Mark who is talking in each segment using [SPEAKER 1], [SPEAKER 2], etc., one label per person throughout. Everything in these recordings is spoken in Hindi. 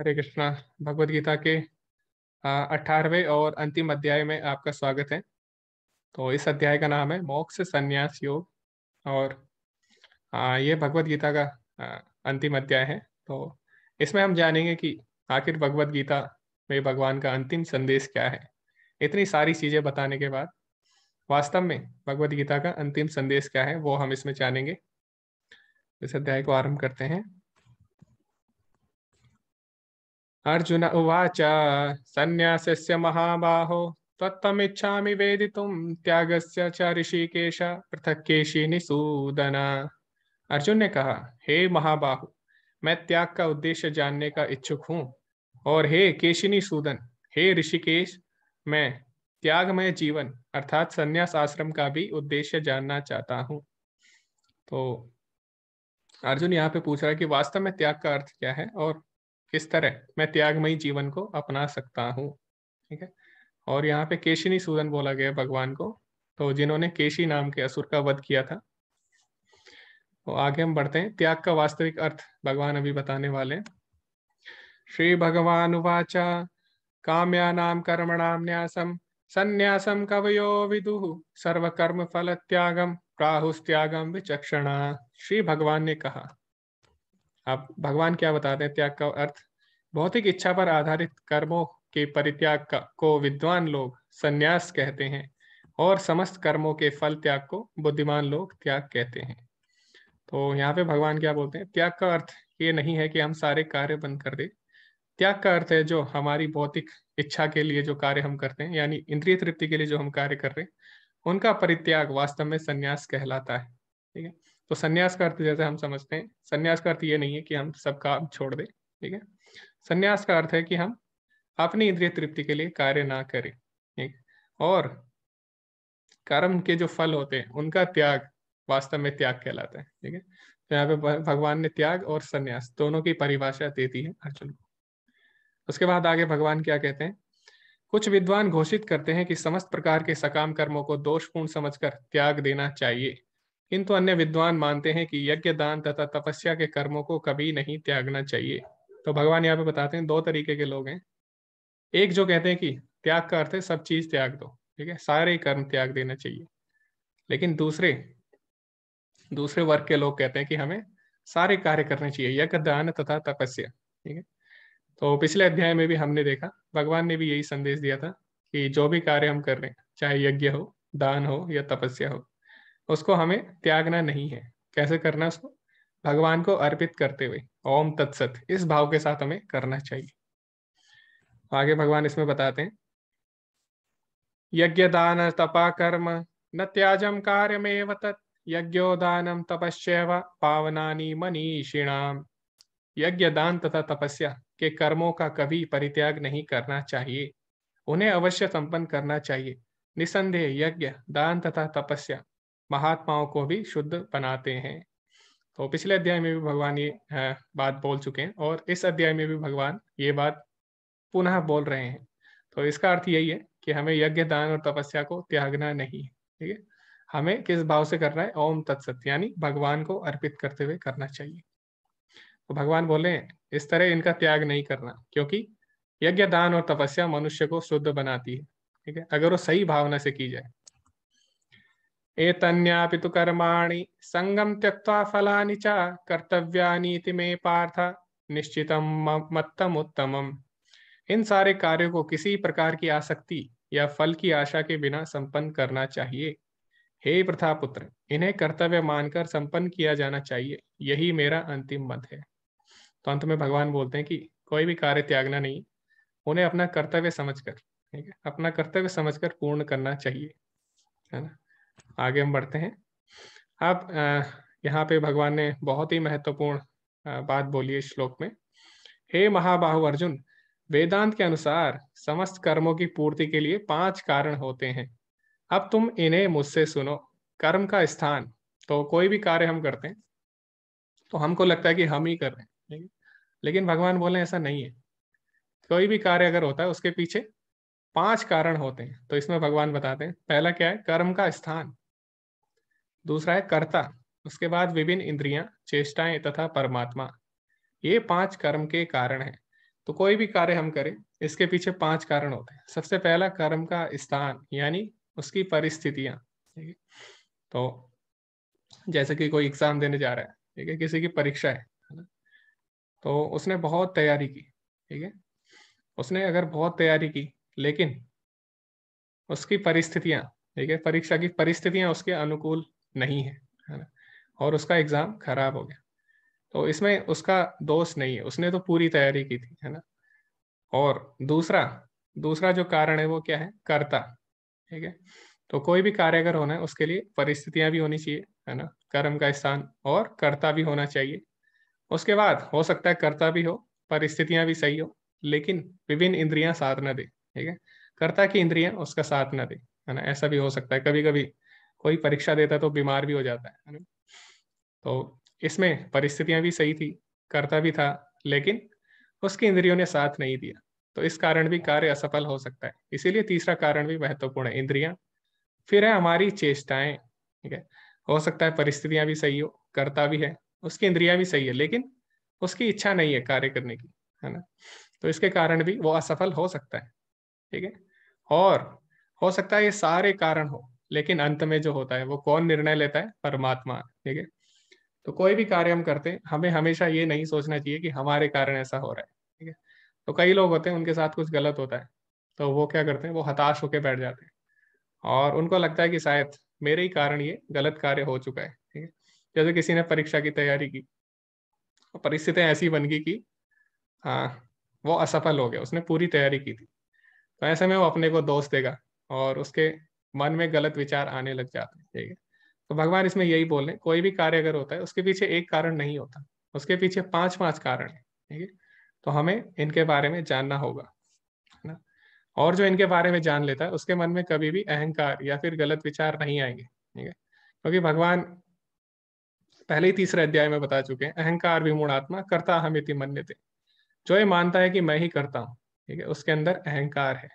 [SPEAKER 1] हरे कृष्णा भगवत गीता के अठारहवें और अंतिम अध्याय में आपका स्वागत है तो इस अध्याय का नाम है मोक्ष संन्यास योग और ये भगवत गीता का अंतिम अध्याय है तो इसमें हम जानेंगे कि आखिर भगवत गीता में भगवान का अंतिम संदेश क्या है इतनी सारी चीज़ें बताने के बाद वास्तव में भगवत गीता का अंतिम संदेश क्या है वो हम इसमें जानेंगे इस अध्याय को आरंभ करते हैं अर्जुन उवाच सन्यासस्य महाबाहो वेदि त्याग से च ऋषिकेश पृथक केशी निसूदन अर्जुन ने कहा हे महाबाहु मैं त्याग का उद्देश्य जानने का इच्छुक हूँ और हे केशिनी सूदन हे ऋषिकेश मैं त्यागमय जीवन अर्थात संन्यास आश्रम का भी उद्देश्य जानना चाहता हूँ तो अर्जुन यहाँ पे पूछ रहा है कि वास्तव में त्याग का अर्थ क्या है और किस तरह मैं त्यागमयी जीवन को अपना सकता हूँ ठीक है और यहाँ पे केशिनी सूदन बोला गया भगवान को तो जिन्होंने केशी नाम के असुर का वध किया था तो आगे हम बढ़ते हैं त्याग का वास्तविक अर्थ भगवान अभी बताने वाले श्री भगवान उवाचा नाम कर्मणाम न्यासम संन्यासम कवयो सर्व कर्म फल त्यागम प्राहुस्त्यागम विचक्षणा श्री भगवान ने कहा आप भगवान क्या बताते हैं त्याग का अर्थ भौतिक इच्छा पर आधारित कर्मों के परित्याग का को विद्वान लोग संन्यास कहते हैं और समस्त कर्मों के फल त्याग को बुद्धिमान लोग त्याग कहते हैं तो यहाँ पे भगवान क्या बोलते हैं त्याग का अर्थ ये नहीं है कि हम सारे कार्य बंद कर दे त्याग का अर्थ है जो हमारी भौतिक इच्छा के लिए जो कार्य हम करते हैं यानी इंद्रिय तृप्ति के लिए जो हम कार्य कर रहे हैं उनका परित्याग वास्तव में संन्यास कहलाता है ठीक है तो संन्यास का अर्थ जैसे हम समझते हैं संन्यास का अर्थ ये नहीं है कि हम सब काम छोड़ दें ठीक है संन्यास का अर्थ है कि हम अपनी इंद्रिय तृप्ति के लिए कार्य ना करें ठीक और कर्म के जो फल होते हैं उनका त्याग वास्तव में त्याग कहलाता है ठीक है तो यहाँ पे भगवान ने त्याग और संन्यास दोनों की परिभाषा देती है अर्जुन को उसके बाद आगे भगवान क्या कहते हैं कुछ विद्वान घोषित करते हैं कि समस्त प्रकार के सकाम कर्मों को दोषपूर्ण समझकर त्याग देना चाहिए किंतु अन्य विद्वान मानते हैं कि यज्ञ दान तथा तपस्या के कर्मों को कभी नहीं त्यागना चाहिए तो भगवान यहाँ पे बताते हैं दो तरीके के लोग हैं एक जो कहते हैं कि त्याग का अर्थ है सब चीज त्याग दो ठीक है सारे कर्म त्याग देना चाहिए लेकिन दूसरे दूसरे वर्ग के लोग कहते हैं कि हमें सारे कार्य करने चाहिए यज्ञ दान तथा तपस्या ठीक है तो पिछले अध्याय में भी हमने देखा भगवान ने भी यही संदेश दिया था कि जो भी कार्य हम कर रहे हैं चाहे यज्ञ हो दान हो या तपस्या हो उसको हमें त्यागना नहीं है कैसे करना उसको भगवान को अर्पित करते हुए ओम तत्सत इस भाव के साथ हमें करना चाहिए आगे भगवान इसमें बताते हैं यज्ञ दान तपा कर्म न त्याजम कार्यमेव तत् यज्ञोदानम तपस्व पावनानी मनीषिणाम यज्ञ दान तथा तपस्या के कर्मों का कभी परित्याग नहीं करना चाहिए उन्हें अवश्य संपन्न करना चाहिए निसंदेह यज्ञ दान तथा तपस्या महात्माओं को भी शुद्ध बनाते हैं तो पिछले अध्याय में भी भगवान ये बात बोल चुके हैं और इस अध्याय में भी भगवान ये बात पुनः बोल रहे हैं तो इसका अर्थ यही है कि हमें यज्ञ दान और तपस्या को त्यागना नहीं है ठीक है हमें किस भाव से करना है ओम तत्सत यानी भगवान को अर्पित करते हुए करना चाहिए तो भगवान बोले इस तरह इनका त्याग नहीं करना क्योंकि यज्ञ दान और तपस्या मनुष्य को शुद्ध बनाती है ठीक है अगर वो सही भावना से की जाए एतन्यापि तु कर्माणि सङ्गं त्यक्त्वा फलानि च मे पार्थ निश्चित मत्तम उत्तम इन सारे कार्यों को किसी प्रकार की आसक्ति या फल की आशा के बिना संपन्न करना चाहिए हे प्रथा पुत्र इन्हें कर्तव्य मानकर संपन्न किया जाना चाहिए यही मेरा अंतिम मत है तो अंत में भगवान बोलते हैं कि कोई भी कार्य त्यागना नहीं उन्हें अपना कर्तव्य समझकर ठीक है अपना कर्तव्य समझकर पूर्ण करना चाहिए है ना आगे हम बढ़ते हैं अब यहाँ पे भगवान ने बहुत ही महत्वपूर्ण बात बोली है श्लोक में हे महाबाहु अर्जुन वेदांत के अनुसार समस्त कर्मों की पूर्ति के लिए पांच कारण होते हैं अब तुम इन्हें मुझसे सुनो कर्म का स्थान तो कोई भी कार्य हम करते हैं तो हमको लगता है कि हम ही कर रहे हैं लेकिन भगवान बोले ऐसा नहीं है कोई भी कार्य अगर होता है उसके पीछे पांच कारण होते हैं तो इसमें भगवान बताते हैं पहला क्या है कर्म का स्थान दूसरा है कर्ता उसके बाद विभिन्न इंद्रियां चेष्टाएं तथा परमात्मा ये पांच कर्म के कारण है तो कोई भी कार्य हम करें इसके पीछे पांच कारण होते हैं सबसे पहला कर्म का स्थान यानी उसकी परिस्थितियां तो जैसे कि कोई एग्जाम देने जा रहा है ठीक है किसी की परीक्षा है तो उसने बहुत तैयारी की ठीक है उसने अगर बहुत तैयारी की लेकिन उसकी परिस्थितियां ठीक है परीक्षा की परिस्थितियां उसके अनुकूल नहीं है है ना और उसका एग्ज़ाम खराब हो गया तो इसमें उसका दोष नहीं है उसने तो पूरी तैयारी की थी है ना और दूसरा दूसरा जो कारण है वो क्या है कर्ता ठीक है तो कोई भी कार्यगर होना है उसके लिए परिस्थितियां भी होनी चाहिए है ना कर्म का स्थान और कर्ता भी होना चाहिए उसके बाद हो सकता है कर्ता भी हो परिस्थितियां भी सही हो लेकिन विभिन्न इंद्रियां साथ ना दे ठीक है कर्ता की इंद्रियां उसका साथ ना दे है ना ऐसा भी हो सकता है कभी कभी कोई परीक्षा देता तो बीमार भी हो जाता है तो इसमें परिस्थितियां भी सही थी करता भी था लेकिन उसकी इंद्रियों ने साथ नहीं दिया तो इस कारण भी कार्य असफल हो सकता है इसीलिए तीसरा कारण भी महत्वपूर्ण है इंद्रिया फिर है हमारी चेष्टाएं ठीक है हो सकता है परिस्थितियां भी सही हो करता भी है उसकी इंद्रिया भी सही है लेकिन उसकी इच्छा नहीं है कार्य करने की है ना तो इसके कारण भी वो असफल हो सकता है ठीक है और हो सकता है ये सारे कारण हो लेकिन अंत में जो होता है वो कौन निर्णय लेता है परमात्मा ठीक है तो कोई भी कार्य हम करते हैं हमें हमेशा ये नहीं सोचना चाहिए कि हमारे कारण ऐसा हो रहा है ठीक है तो कई लोग होते हैं उनके साथ कुछ गलत होता है तो वो क्या करते हैं वो हताश होकर बैठ जाते हैं और उनको लगता है कि शायद मेरे ही कारण ये गलत कार्य हो चुका है ठीक है जैसे किसी ने परीक्षा की तैयारी की परिस्थितियाँ ऐसी बन गई कि हाँ वो असफल हो गया उसने पूरी तैयारी की थी तो ऐसे में वो अपने को दोष देगा और उसके मन में गलत विचार आने लग जाते हैं ठीक है तो भगवान इसमें यही बोल रहे हैं कोई भी कार्य अगर होता है उसके पीछे एक कारण नहीं होता उसके पीछे पांच पांच कारण है ठीक है तो हमें इनके बारे में जानना होगा है ना और जो इनके बारे में जान लेता है उसके मन में कभी भी अहंकार या फिर गलत विचार नहीं आएंगे ठीक है क्योंकि भगवान पहले ही तीसरे अध्याय में बता चुके हैं अहंकार विमूणात्मा करता हम इति मन्यते जो ये मानता है कि मैं ही करता हूँ ठीक है उसके अंदर अहंकार है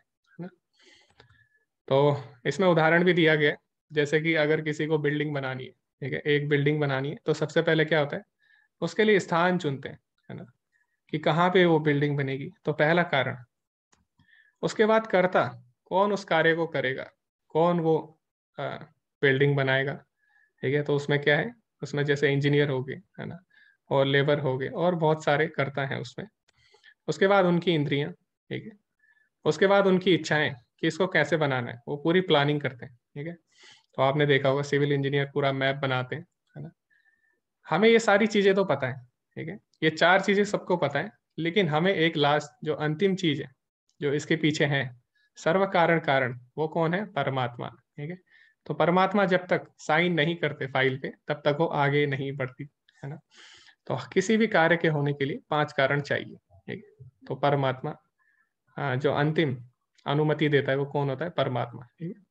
[SPEAKER 1] तो इसमें उदाहरण भी दिया गया जैसे कि अगर किसी को बिल्डिंग बनानी है ठीक है एक बिल्डिंग बनानी है तो सबसे पहले क्या होता है उसके लिए स्थान चुनते हैं है ना कि कहाँ पे वो बिल्डिंग बनेगी तो पहला कारण उसके बाद करता कौन उस कार्य को करेगा कौन वो आ, बिल्डिंग बनाएगा ठीक है तो उसमें क्या है उसमें जैसे इंजीनियर हो गए है ना और लेबर हो गए और बहुत सारे करता है उसमें उसके बाद उनकी इंद्रियां ठीक है उसके बाद उनकी इच्छाएं कि इसको कैसे बनाना है वो पूरी प्लानिंग करते हैं ठीक है तो आपने देखा होगा सिविल इंजीनियर पूरा मैप बनाते हैं है ना हमें ये सारी चीजें तो पता है ठीक है ये चार चीजें सबको पता है लेकिन हमें एक लास्ट जो अंतिम चीज है जो इसके पीछे है सर्व कारण कारण वो कौन है परमात्मा ठीक है तो परमात्मा जब तक साइन नहीं करते फाइल पे तब तक वो आगे नहीं बढ़ती है ना तो किसी भी कार्य के होने के लिए पांच कारण चाहिए ठीक है तो परमात्मा हाँ, जो अंतिम अनुमति देता है वो कौन होता है परमात्मा ठीक है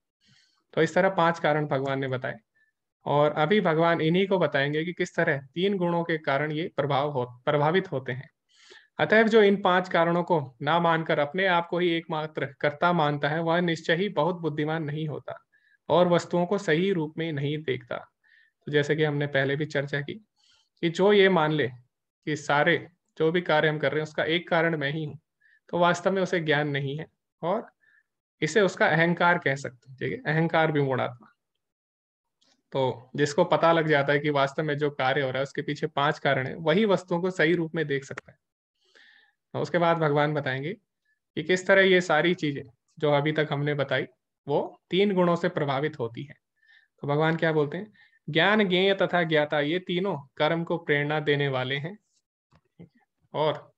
[SPEAKER 1] तो इस तरह पांच कारण भगवान ने बताए और अभी भगवान इन्हीं को बताएंगे कि किस तरह तीन गुणों के कारण ये प्रभाव हो प्रभावित होते हैं अतएव जो इन पांच कारणों को ना मानकर अपने आप को ही एकमात्र कर्ता मानता है वह निश्चय ही बहुत बुद्धिमान नहीं होता और वस्तुओं को सही रूप में नहीं देखता तो जैसे कि हमने पहले भी चर्चा की कि जो ये मान ले कि सारे जो भी कार्य हम कर रहे हैं उसका एक कारण मैं ही हूँ तो वास्तव में उसे ज्ञान नहीं है और इसे उसका अहंकार कह सकते हैं ठीक है अहंकार भी मूढ़ात्मा तो जिसको पता लग जाता है कि वास्तव में जो कार्य हो रहा है उसके पीछे पांच कारण है वही वस्तुओं को सही रूप में देख सकता है तो उसके बाद भगवान बताएंगे कि किस तरह ये सारी चीजें जो अभी तक हमने बताई वो तीन गुणों से प्रभावित होती है तो भगवान क्या बोलते हैं ज्ञान ज्ञेय तथा ज्ञाता ये तीनों कर्म को प्रेरणा देने वाले हैं और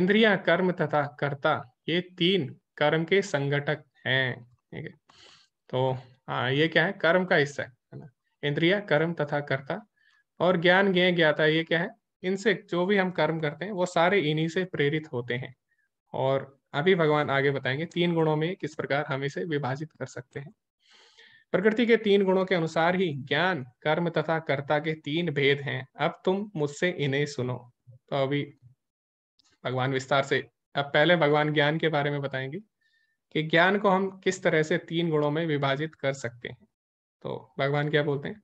[SPEAKER 1] इंद्रिया कर्म तथा कर्ता ये तीन कर्म के संगठक हैं ठीक है तो हाँ ये क्या है कर्म का हिस्सा है ना इंद्रिया कर्म तथा कर्ता और ज्ञान ज्ञ ज्ञाता ये क्या है इनसे जो भी हम कर्म करते हैं वो सारे इन्हीं से प्रेरित होते हैं और अभी भगवान आगे बताएंगे तीन गुणों में किस प्रकार हम इसे विभाजित कर सकते हैं प्रकृति के तीन गुणों के अनुसार ही ज्ञान कर्म तथा कर्ता के तीन भेद हैं अब तुम मुझसे इन्हें सुनो तो अभी भगवान विस्तार से अब पहले भगवान ज्ञान के बारे में बताएंगे कि ज्ञान को हम किस तरह से तीन गुणों में विभाजित कर सकते हैं तो भगवान क्या बोलते हैं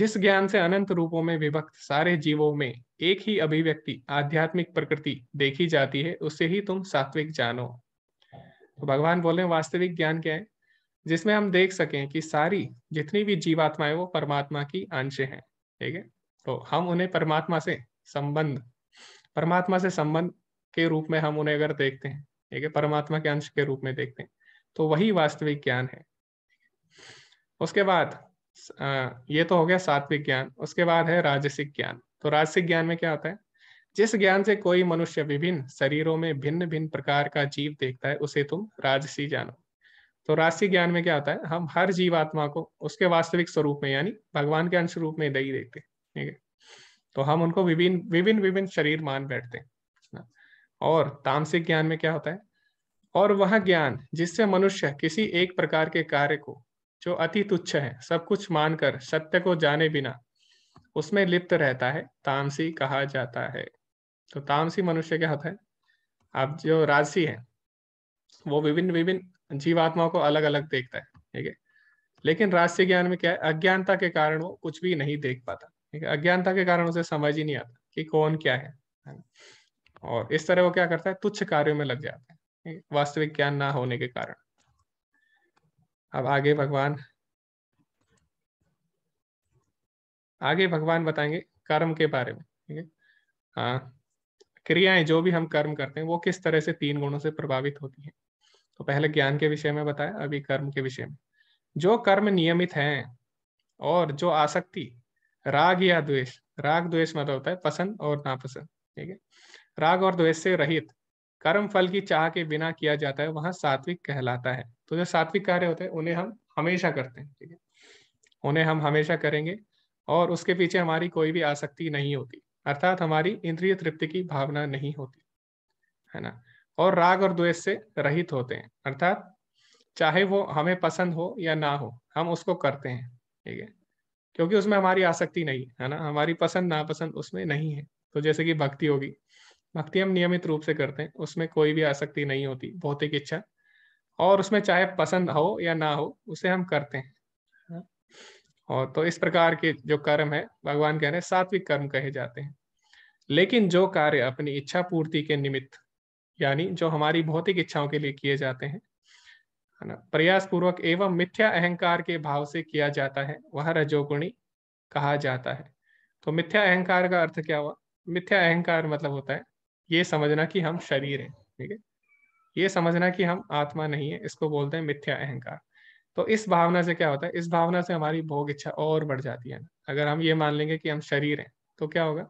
[SPEAKER 1] जिस ज्ञान से अनंत रूपों में विभक्त सारे जीवों में एक ही अभिव्यक्ति आध्यात्मिक प्रकृति देखी जाती है उसे ही तुम सात्विक जानो तो भगवान बोले वास्तविक ज्ञान क्या है जिसमें हम देख सकें कि सारी जितनी भी जीवात्माएं वो परमात्मा की अंश हैं ठीक है तो हम उन्हें परमात्मा से संबंध परमात्मा से संबंध के रूप में हम उन्हें अगर देखते हैं ठीक है परमात्मा के अंश के रूप में देखते हैं तो वही वास्तविक ज्ञान है उसके बाद ये तो हो गया सात्विक ज्ञान उसके बाद है राजसिक ज्ञान तो राजसिक ज्ञान में क्या होता है जिस ज्ञान से कोई मनुष्य विभिन्न शरीरों में भिन्न भिन्न प्रकार का जीव देखता है उसे तुम राजसी जानो तो राजसिक ज्ञान में क्या होता है हम हर जीवात्मा को उसके वास्तविक स्वरूप में यानी भगवान के अंश रूप में दही देखते ठीक है तो हम उनको विभिन्न विभिन्न विभिन्न शरीर मान बैठते हैं और तामसिक ज्ञान में क्या होता है और वह ज्ञान जिससे मनुष्य किसी एक प्रकार के कार्य को जो अति तुच्छ है सब कुछ मानकर सत्य को जाने बिना उसमें लिप्त रहता है तामसी कहा जाता है तो तामसी मनुष्य क्या होता है आप जो राजसी है वो विभिन्न विभिन्न जीवात्माओं को अलग अलग देखता है ठीक है लेकिन राजसी ज्ञान में क्या है अज्ञानता के कारण वो कुछ भी नहीं देख पाता ठीक है अज्ञानता के कारण उसे समझ ही नहीं आता कि कौन क्या है और इस तरह वो क्या करता है तुच्छ कार्यों में लग जाता है वास्तविक ज्ञान ना होने के कारण अब आगे भगवान आगे भगवान बताएंगे कर्म के बारे में ठीक है हाँ क्रियाएं जो भी हम कर्म करते हैं वो किस तरह से तीन गुणों से प्रभावित होती हैं तो पहले ज्ञान के विषय में बताया अभी कर्म के विषय में जो कर्म नियमित हैं और जो आसक्ति राग या द्वेष राग द्वेष मतलब होता है पसंद और नापसंद ठीक है राग और द्वेष से रहित कर्म फल की चाह के बिना किया जाता है वहां सात्विक कहलाता है तो जो सात्विक कार्य होते हैं उन्हें हम हमेशा करते हैं ठीक है उन्हें हम हमेशा करेंगे और उसके पीछे हमारी कोई भी आसक्ति नहीं होती अर्थात हमारी इंद्रिय तृप्ति की भावना नहीं होती है ना और राग और द्वेष से रहित होते हैं अर्थात चाहे वो हमें पसंद हो या ना हो हम उसको करते हैं ठीक है क्योंकि उसमें हमारी आसक्ति नहीं है ना हमारी पसंद नापसंद उसमें नहीं है तो जैसे कि भक्ति होगी भक्ति हम नियमित रूप से करते हैं उसमें कोई भी आसक्ति नहीं होती भौतिक इच्छा और उसमें चाहे पसंद हो या ना हो उसे हम करते हैं हाँ। और तो इस प्रकार के जो कर्म है भगवान कह रहे हैं सात्विक कर्म कहे जाते हैं लेकिन जो कार्य अपनी इच्छा पूर्ति के निमित्त यानी जो हमारी भौतिक इच्छाओं के लिए किए जाते हैं प्रयास पूर्वक एवं मिथ्या अहंकार के भाव से किया जाता है वह रजोगुणी कहा जाता है तो मिथ्या अहंकार का अर्थ क्या हुआ मिथ्या अहंकार मतलब होता है ये समझना कि हम शरीर हैं ठीक है ये समझना कि हम आत्मा नहीं है इसको बोलते हैं मिथ्या अहंकार तो इस भावना से क्या होता है इस भावना से हमारी भोग इच्छा और बढ़ जाती है ना अगर हम ये मान लेंगे कि हम शरीर हैं तो क्या होगा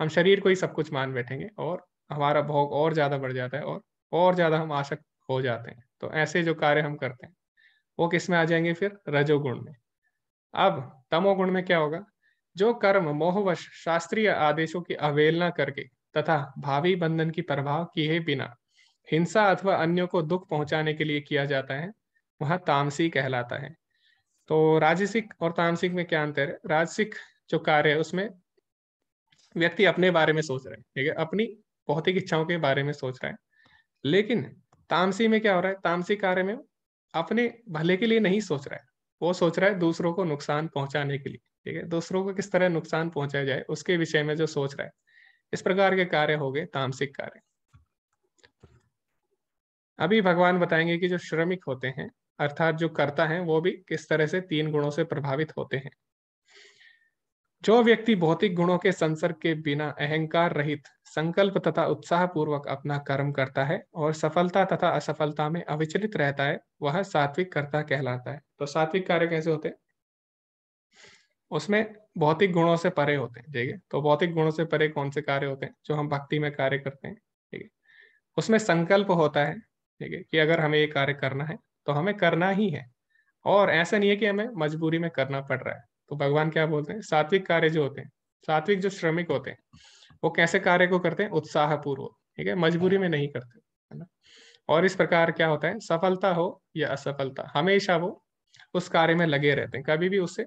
[SPEAKER 1] हम शरीर को ही सब कुछ मान बैठेंगे और हमारा भोग और ज्यादा बढ़ जाता है और और ज्यादा हम आशक्त हो जाते हैं तो ऐसे जो कार्य हम करते हैं वो किस में आ जाएंगे फिर रजोगुण में अब तमोगुण में क्या होगा जो कर्म मोहवश शास्त्रीय आदेशों की अवेलना करके तथा भावी बंधन की प्रभाव किए बिना हिंसा अथवा अन्यों को दुख पहुंचाने के लिए किया जाता है वह तामसी कहलाता है तो राजसिक और तामसिक में क्या अंतर है राजसिक जो कार्य है उसमें व्यक्ति अपने बारे में सोच रहा है ठीक है अपनी भौतिक इच्छाओं के बारे में सोच रहा है लेकिन तामसी में क्या हो रहा है तामसी कार्य में अपने भले के लिए नहीं सोच रहा है वो सोच रहा है दूसरों को नुकसान पहुंचाने के लिए ठीक है दूसरों को किस तरह नुकसान पहुंचाया जाए उसके विषय में जो सोच रहा है इस प्रकार के कार्य हो गए तामसिक कार्य अभी भगवान बताएंगे कि जो श्रमिक होते हैं अर्थात जो करता है वो भी किस तरह से तीन गुणों से प्रभावित होते हैं जो व्यक्ति भौतिक गुणों के संसर्ग के बिना अहंकार रहित संकल्प तथा उत्साह पूर्वक अपना कर्म करता है और सफलता तथा असफलता में अविचलित रहता है वह सात्विक कर्ता कहलाता है तो सात्विक कार्य कैसे होते हैं उसमें भौतिक गुणों से परे होते हैं ठीक है तो भौतिक गुणों से परे कौन से कार्य होते हैं जो हम भक्ति में कार्य करते हैं ठीक है उसमें संकल्प होता है ठीक है कि अगर हमें ये कार्य करना है तो हमें करना ही है और ऐसा नहीं है कि हमें मजबूरी में करना पड़ रहा है तो भगवान क्या बोलते हैं सात्विक कार्य जो होते हैं सात्विक जो श्रमिक होते हैं वो कैसे कार्य को करते हैं उत्साहपूर्वक ठीक है मजबूरी में नहीं करते है ना और इस प्रकार क्या होता है सफलता हो या असफलता हमेशा वो उस कार्य में लगे रहते हैं कभी भी उससे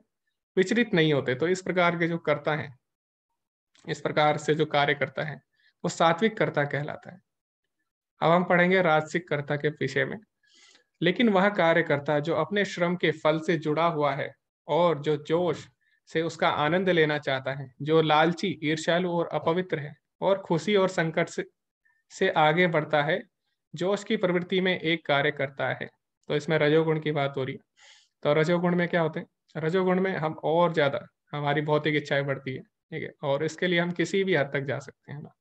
[SPEAKER 1] विचलित नहीं होते तो इस प्रकार के जो करता है इस प्रकार से जो कार्य करता है वो सात्विक कर्ता कहलाता है अब हम पढ़ेंगे राजसिक कर्ता के विषय में लेकिन वह कार्यकर्ता जो अपने श्रम के फल से जुड़ा हुआ है और जो जोश से उसका आनंद लेना चाहता है जो लालची ईर्ष्यालु और अपवित्र है और खुशी और संकट से, से आगे बढ़ता है जोश की प्रवृत्ति में एक कार्य करता है तो इसमें रजोगुण की बात हो रही है तो रजोगुण में क्या होते हैं रजोगुण में हम और ज्यादा हमारी भौतिक इच्छाएं बढ़ती है ठीक है और इसके लिए हम किसी भी हद तक जा सकते हैं ना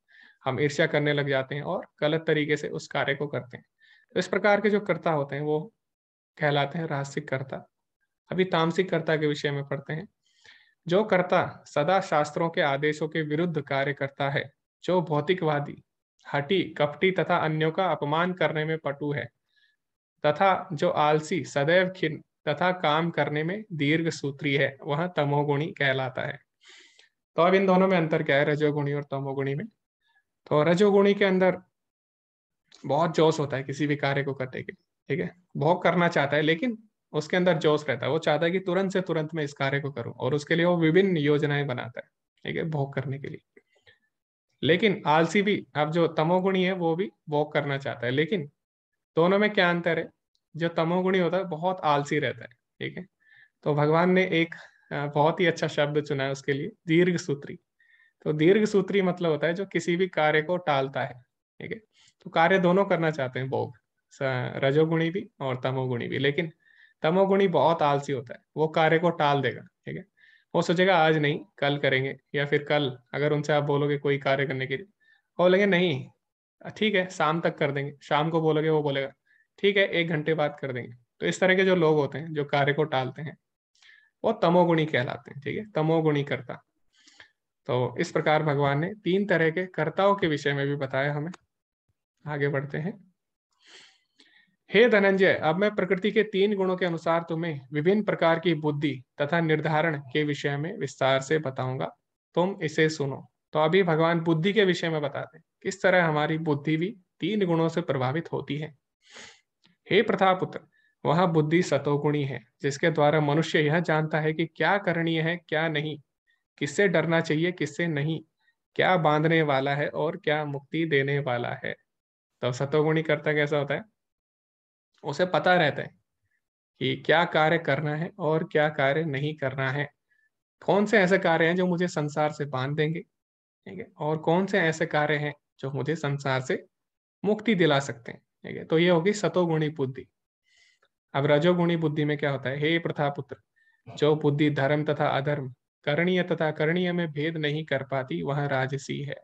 [SPEAKER 1] हम ईर्ष्या करने लग जाते हैं और गलत तरीके से उस कार्य को करते हैं तो इस प्रकार के जो कर्ता होते हैं वो कहलाते हैं राहसिक कर्ता अभी तामसिक कर्ता के विषय में पढ़ते हैं जो कर्ता सदा शास्त्रों के आदेशों के विरुद्ध कार्य करता है जो भौतिकवादी हटी कपटी तथा अन्यों का अपमान करने में पटु है तथा जो आलसी सदैव खिन तथा काम करने में दीर्घ सूत्री है वह तमोगुणी कहलाता है तो अब इन दोनों में अंतर क्या है रजोगुणी और तमोगुणी में तो रजोगुणी के अंदर बहुत जोश होता है किसी भी कार्य को करने के ठीक है भोग करना चाहता है लेकिन उसके अंदर जोश रहता है वो चाहता है कि तुरंत से तुरंत मैं इस कार्य को करूं और उसके लिए वो विभिन्न योजनाएं बनाता है ठीक है भोग करने के लिए लेकिन आलसी भी अब जो तमोगुणी है वो भी भोग करना चाहता है लेकिन दोनों में क्या अंतर है जो तमोगुणी होता है बहुत आलसी रहता है ठीक है तो भगवान ने एक बहुत ही अच्छा शब्द चुना है उसके लिए दीर्घ सूत्री तो दीर्घ सूत्री मतलब होता है जो किसी भी कार्य को टालता है ठीक है तो कार्य दोनों करना चाहते हैं भोग रजोगुणी भी और तमोगुणी भी लेकिन तमोगुणी बहुत आलसी होता है वो कार्य को टाल देगा ठीक है वो सोचेगा आज नहीं कल करेंगे या फिर कल अगर उनसे आप बोलोगे कोई कार्य करने के लिए बोलेंगे नहीं ठीक है शाम तक कर देंगे शाम को बोलोगे वो बोलेगा ठीक है एक घंटे बाद कर देंगे तो इस तरह के जो लोग होते हैं जो कार्य को टालते हैं वो तमोगुणी कहलाते हैं ठीक है तमोगुणी कर्ता तो इस प्रकार भगवान ने तीन तरह के कर्ताओं के विषय में भी बताया हमें आगे बढ़ते हैं हे धनंजय अब मैं प्रकृति के तीन गुणों के अनुसार तुम्हें विभिन्न प्रकार की बुद्धि तथा निर्धारण के विषय में विस्तार से बताऊंगा तुम इसे सुनो तो अभी भगवान बुद्धि के विषय में बताते हैं किस तरह हमारी बुद्धि भी तीन गुणों से प्रभावित होती है हे प्रथापुत्र वह बुद्धि सतोगुणी है जिसके द्वारा मनुष्य यह जानता है कि क्या करणीय है क्या नहीं किससे डरना चाहिए किससे नहीं क्या बांधने वाला है और क्या मुक्ति देने वाला है तो सतोगुणी करता कैसा होता है उसे पता रहता है कि क्या कार्य करना है और क्या कार्य नहीं करना है कौन से ऐसे कार्य हैं जो मुझे संसार से बांध देंगे ठीक है और कौन से ऐसे कार्य हैं जो मुझे संसार से मुक्ति दिला सकते हैं ठीक है तो ये होगी सतोगुणी बुद्धि अब रजोगुणी बुद्धि में क्या होता है हे प्रथा पुत्र जो बुद्धि धर्म तथा अधर्म करणीय तथा करणीय में भेद नहीं कर पाती वह राजसी है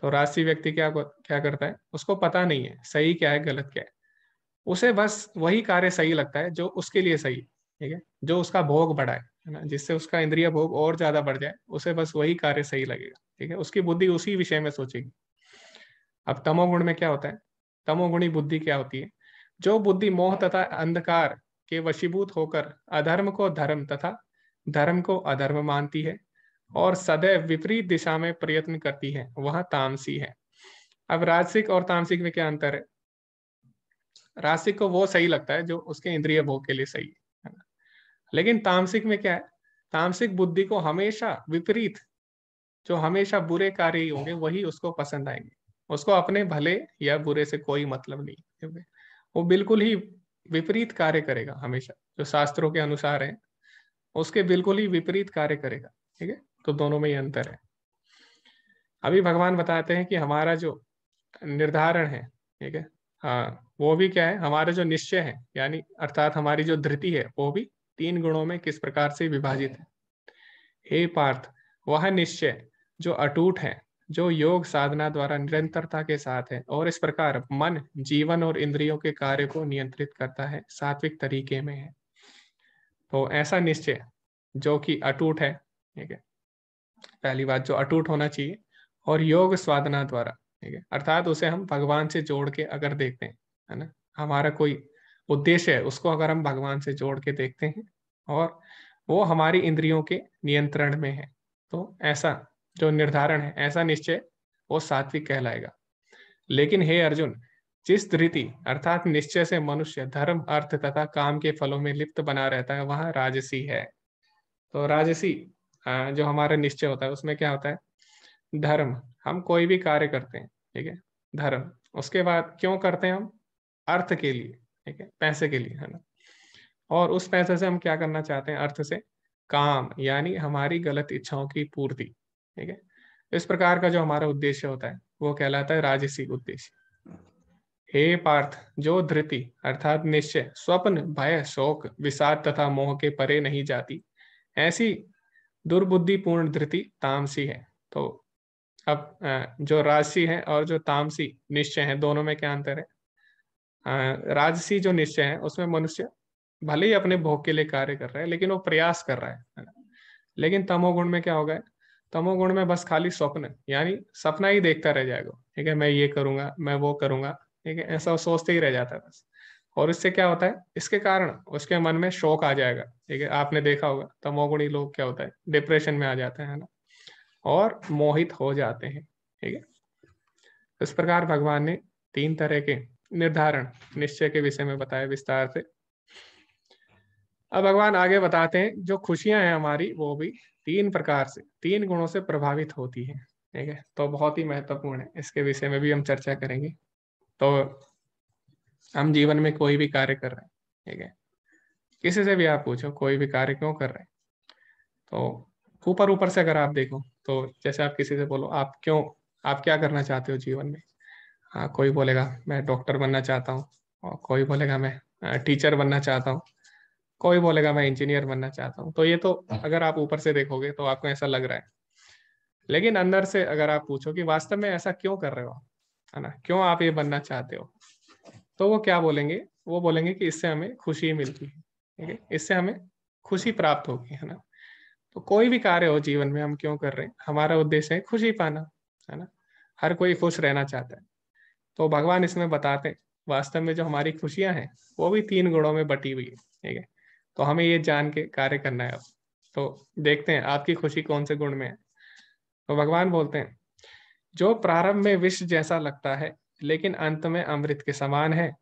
[SPEAKER 1] तो राजसी व्यक्ति क्या क्या करता है उसको पता नहीं है सही क्या है गलत क्या है उसे बस वही कार्य सही लगता है जो उसके लिए सही है ठीक है जो उसका भोग बढ़ाए है ना जिससे उसका इंद्रिय भोग और ज्यादा बढ़ जाए उसे बस वही कार्य सही लगेगा ठीक है उसकी बुद्धि उसी विषय में सोचेगी अब तमोगुण में क्या होता है तमोगुणी बुद्धि क्या होती है जो बुद्धि मोह तथा अंधकार के वशीभूत होकर अधर्म को धर्म तथा धर्म को अधर्म मानती है और सदैव विपरीत दिशा में प्रयत्न करती है वह तामसी है अब राजसिक और तामसिक में क्या अंतर है राजसिक को वो सही लगता है जो उसके इंद्रिय भोग के लिए सही है लेकिन तामसिक में क्या है तामसिक बुद्धि को हमेशा विपरीत जो हमेशा बुरे कार्य होंगे वही उसको पसंद आएंगे उसको अपने भले या बुरे से कोई मतलब नहीं वो बिल्कुल ही विपरीत कार्य करेगा हमेशा जो शास्त्रों के अनुसार है उसके बिल्कुल ही विपरीत कार्य करेगा ठीक है तो दोनों में ही अंतर है अभी भगवान बताते हैं कि हमारा जो निर्धारण है ठीक है हाँ वो भी क्या है हमारा जो निश्चय है यानी अर्थात हमारी जो धृति है वो भी तीन गुणों में किस प्रकार से विभाजित है हे पार्थ वह निश्चय जो अटूट है जो योग साधना द्वारा निरंतरता के साथ है और इस प्रकार मन जीवन और इंद्रियों के कार्य को नियंत्रित करता है सात्विक तरीके में है तो ऐसा निश्चय जो कि अटूट है ठीक है पहली बात जो अटूट होना चाहिए और योग साधना द्वारा ठीक है अर्थात उसे हम भगवान से जोड़ के अगर देखते हैं है ना हमारा कोई उद्देश्य है उसको अगर हम भगवान से जोड़ के देखते हैं और वो हमारी इंद्रियों के नियंत्रण में है तो ऐसा जो निर्धारण है ऐसा निश्चय वो सात्विक कहलाएगा लेकिन हे अर्जुन जिस रीति अर्थात निश्चय से मनुष्य धर्म अर्थ तथा काम के फलों में लिप्त बना रहता है वहां राजसी है तो राजसी जो हमारा निश्चय होता है उसमें क्या होता है धर्म हम कोई भी कार्य करते हैं ठीक है धर्म उसके बाद क्यों करते हैं हम अर्थ के लिए ठीक है पैसे के लिए है ना और उस पैसे से हम क्या करना चाहते हैं अर्थ से काम यानी हमारी गलत इच्छाओं की पूर्ति ठीक है इस प्रकार का जो हमारा उद्देश्य होता है वो कहलाता है राजसिक उद्देश्य हे पार्थ जो धृति अर्थात निश्चय स्वप्न भय शोक विषाद तथा मोह के परे नहीं जाती ऐसी दुर्बुद्धिपूर्ण धृति तामसी है तो अब जो राजसी है और जो तामसी निश्चय है दोनों में क्या अंतर है राजसी जो निश्चय है उसमें मनुष्य भले ही अपने भोग के लिए कार्य कर रहा है लेकिन वो प्रयास कर रहा है लेकिन तमोगुण में क्या होगा तमोगुण में बस खाली स्वप्न यानी सपना ही देखता रह जाएगा ठीक है मैं ये करूंगा मैं वो करूंगा ठीक है ऐसा सोचते ही रह जाता है बस और इससे क्या होता है इसके कारण उसके मन में शोक आ जाएगा ठीक है आपने देखा होगा तमोगुणी लोग क्या होता है डिप्रेशन में आ जाते हैं ना और मोहित हो जाते हैं ठीक है इस प्रकार भगवान ने तीन तरह के निर्धारण निश्चय के विषय में बताया विस्तार से अब भगवान आगे बताते हैं जो खुशियां हैं हमारी वो भी तीन प्रकार से तीन गुणों से प्रभावित होती है ठीक है तो बहुत ही महत्वपूर्ण है इसके विषय में भी हम चर्चा करेंगे तो हम जीवन में कोई भी कार्य कर रहे हैं ठीक है किसी से भी आप पूछो कोई भी कार्य क्यों कर रहे हैं तो ऊपर ऊपर से अगर आप देखो तो जैसे आप किसी से बोलो आप क्यों आप क्या करना चाहते हो जीवन में हाँ कोई बोलेगा मैं डॉक्टर बनना चाहता हूँ और कोई बोलेगा मैं टीचर बनना चाहता हूँ कोई बोलेगा मैं इंजीनियर बनना चाहता हूँ तो ये तो हाँ। अगर आप ऊपर से देखोगे तो आपको ऐसा लग रहा है लेकिन अंदर से अगर आप पूछो कि वास्तव में ऐसा क्यों कर रहे हो है ना क्यों आप ये बनना चाहते हो तो वो क्या बोलेंगे वो बोलेंगे कि इससे हमें खुशी मिलती है ठीक है इससे हमें खुशी प्राप्त होगी है ना तो कोई भी कार्य हो जीवन में हम क्यों कर रहे हैं हमारा उद्देश्य है खुशी पाना है ना हर कोई खुश रहना चाहता है तो भगवान इसमें बताते वास्तव में जो हमारी खुशियां हैं वो भी तीन गुणों में बटी हुई है ठीक है तो हमें ये जान के कार्य करना है अब तो देखते हैं आपकी खुशी कौन से गुण में है तो भगवान बोलते हैं जो प्रारंभ में विष जैसा लगता है लेकिन अंत में अमृत के समान है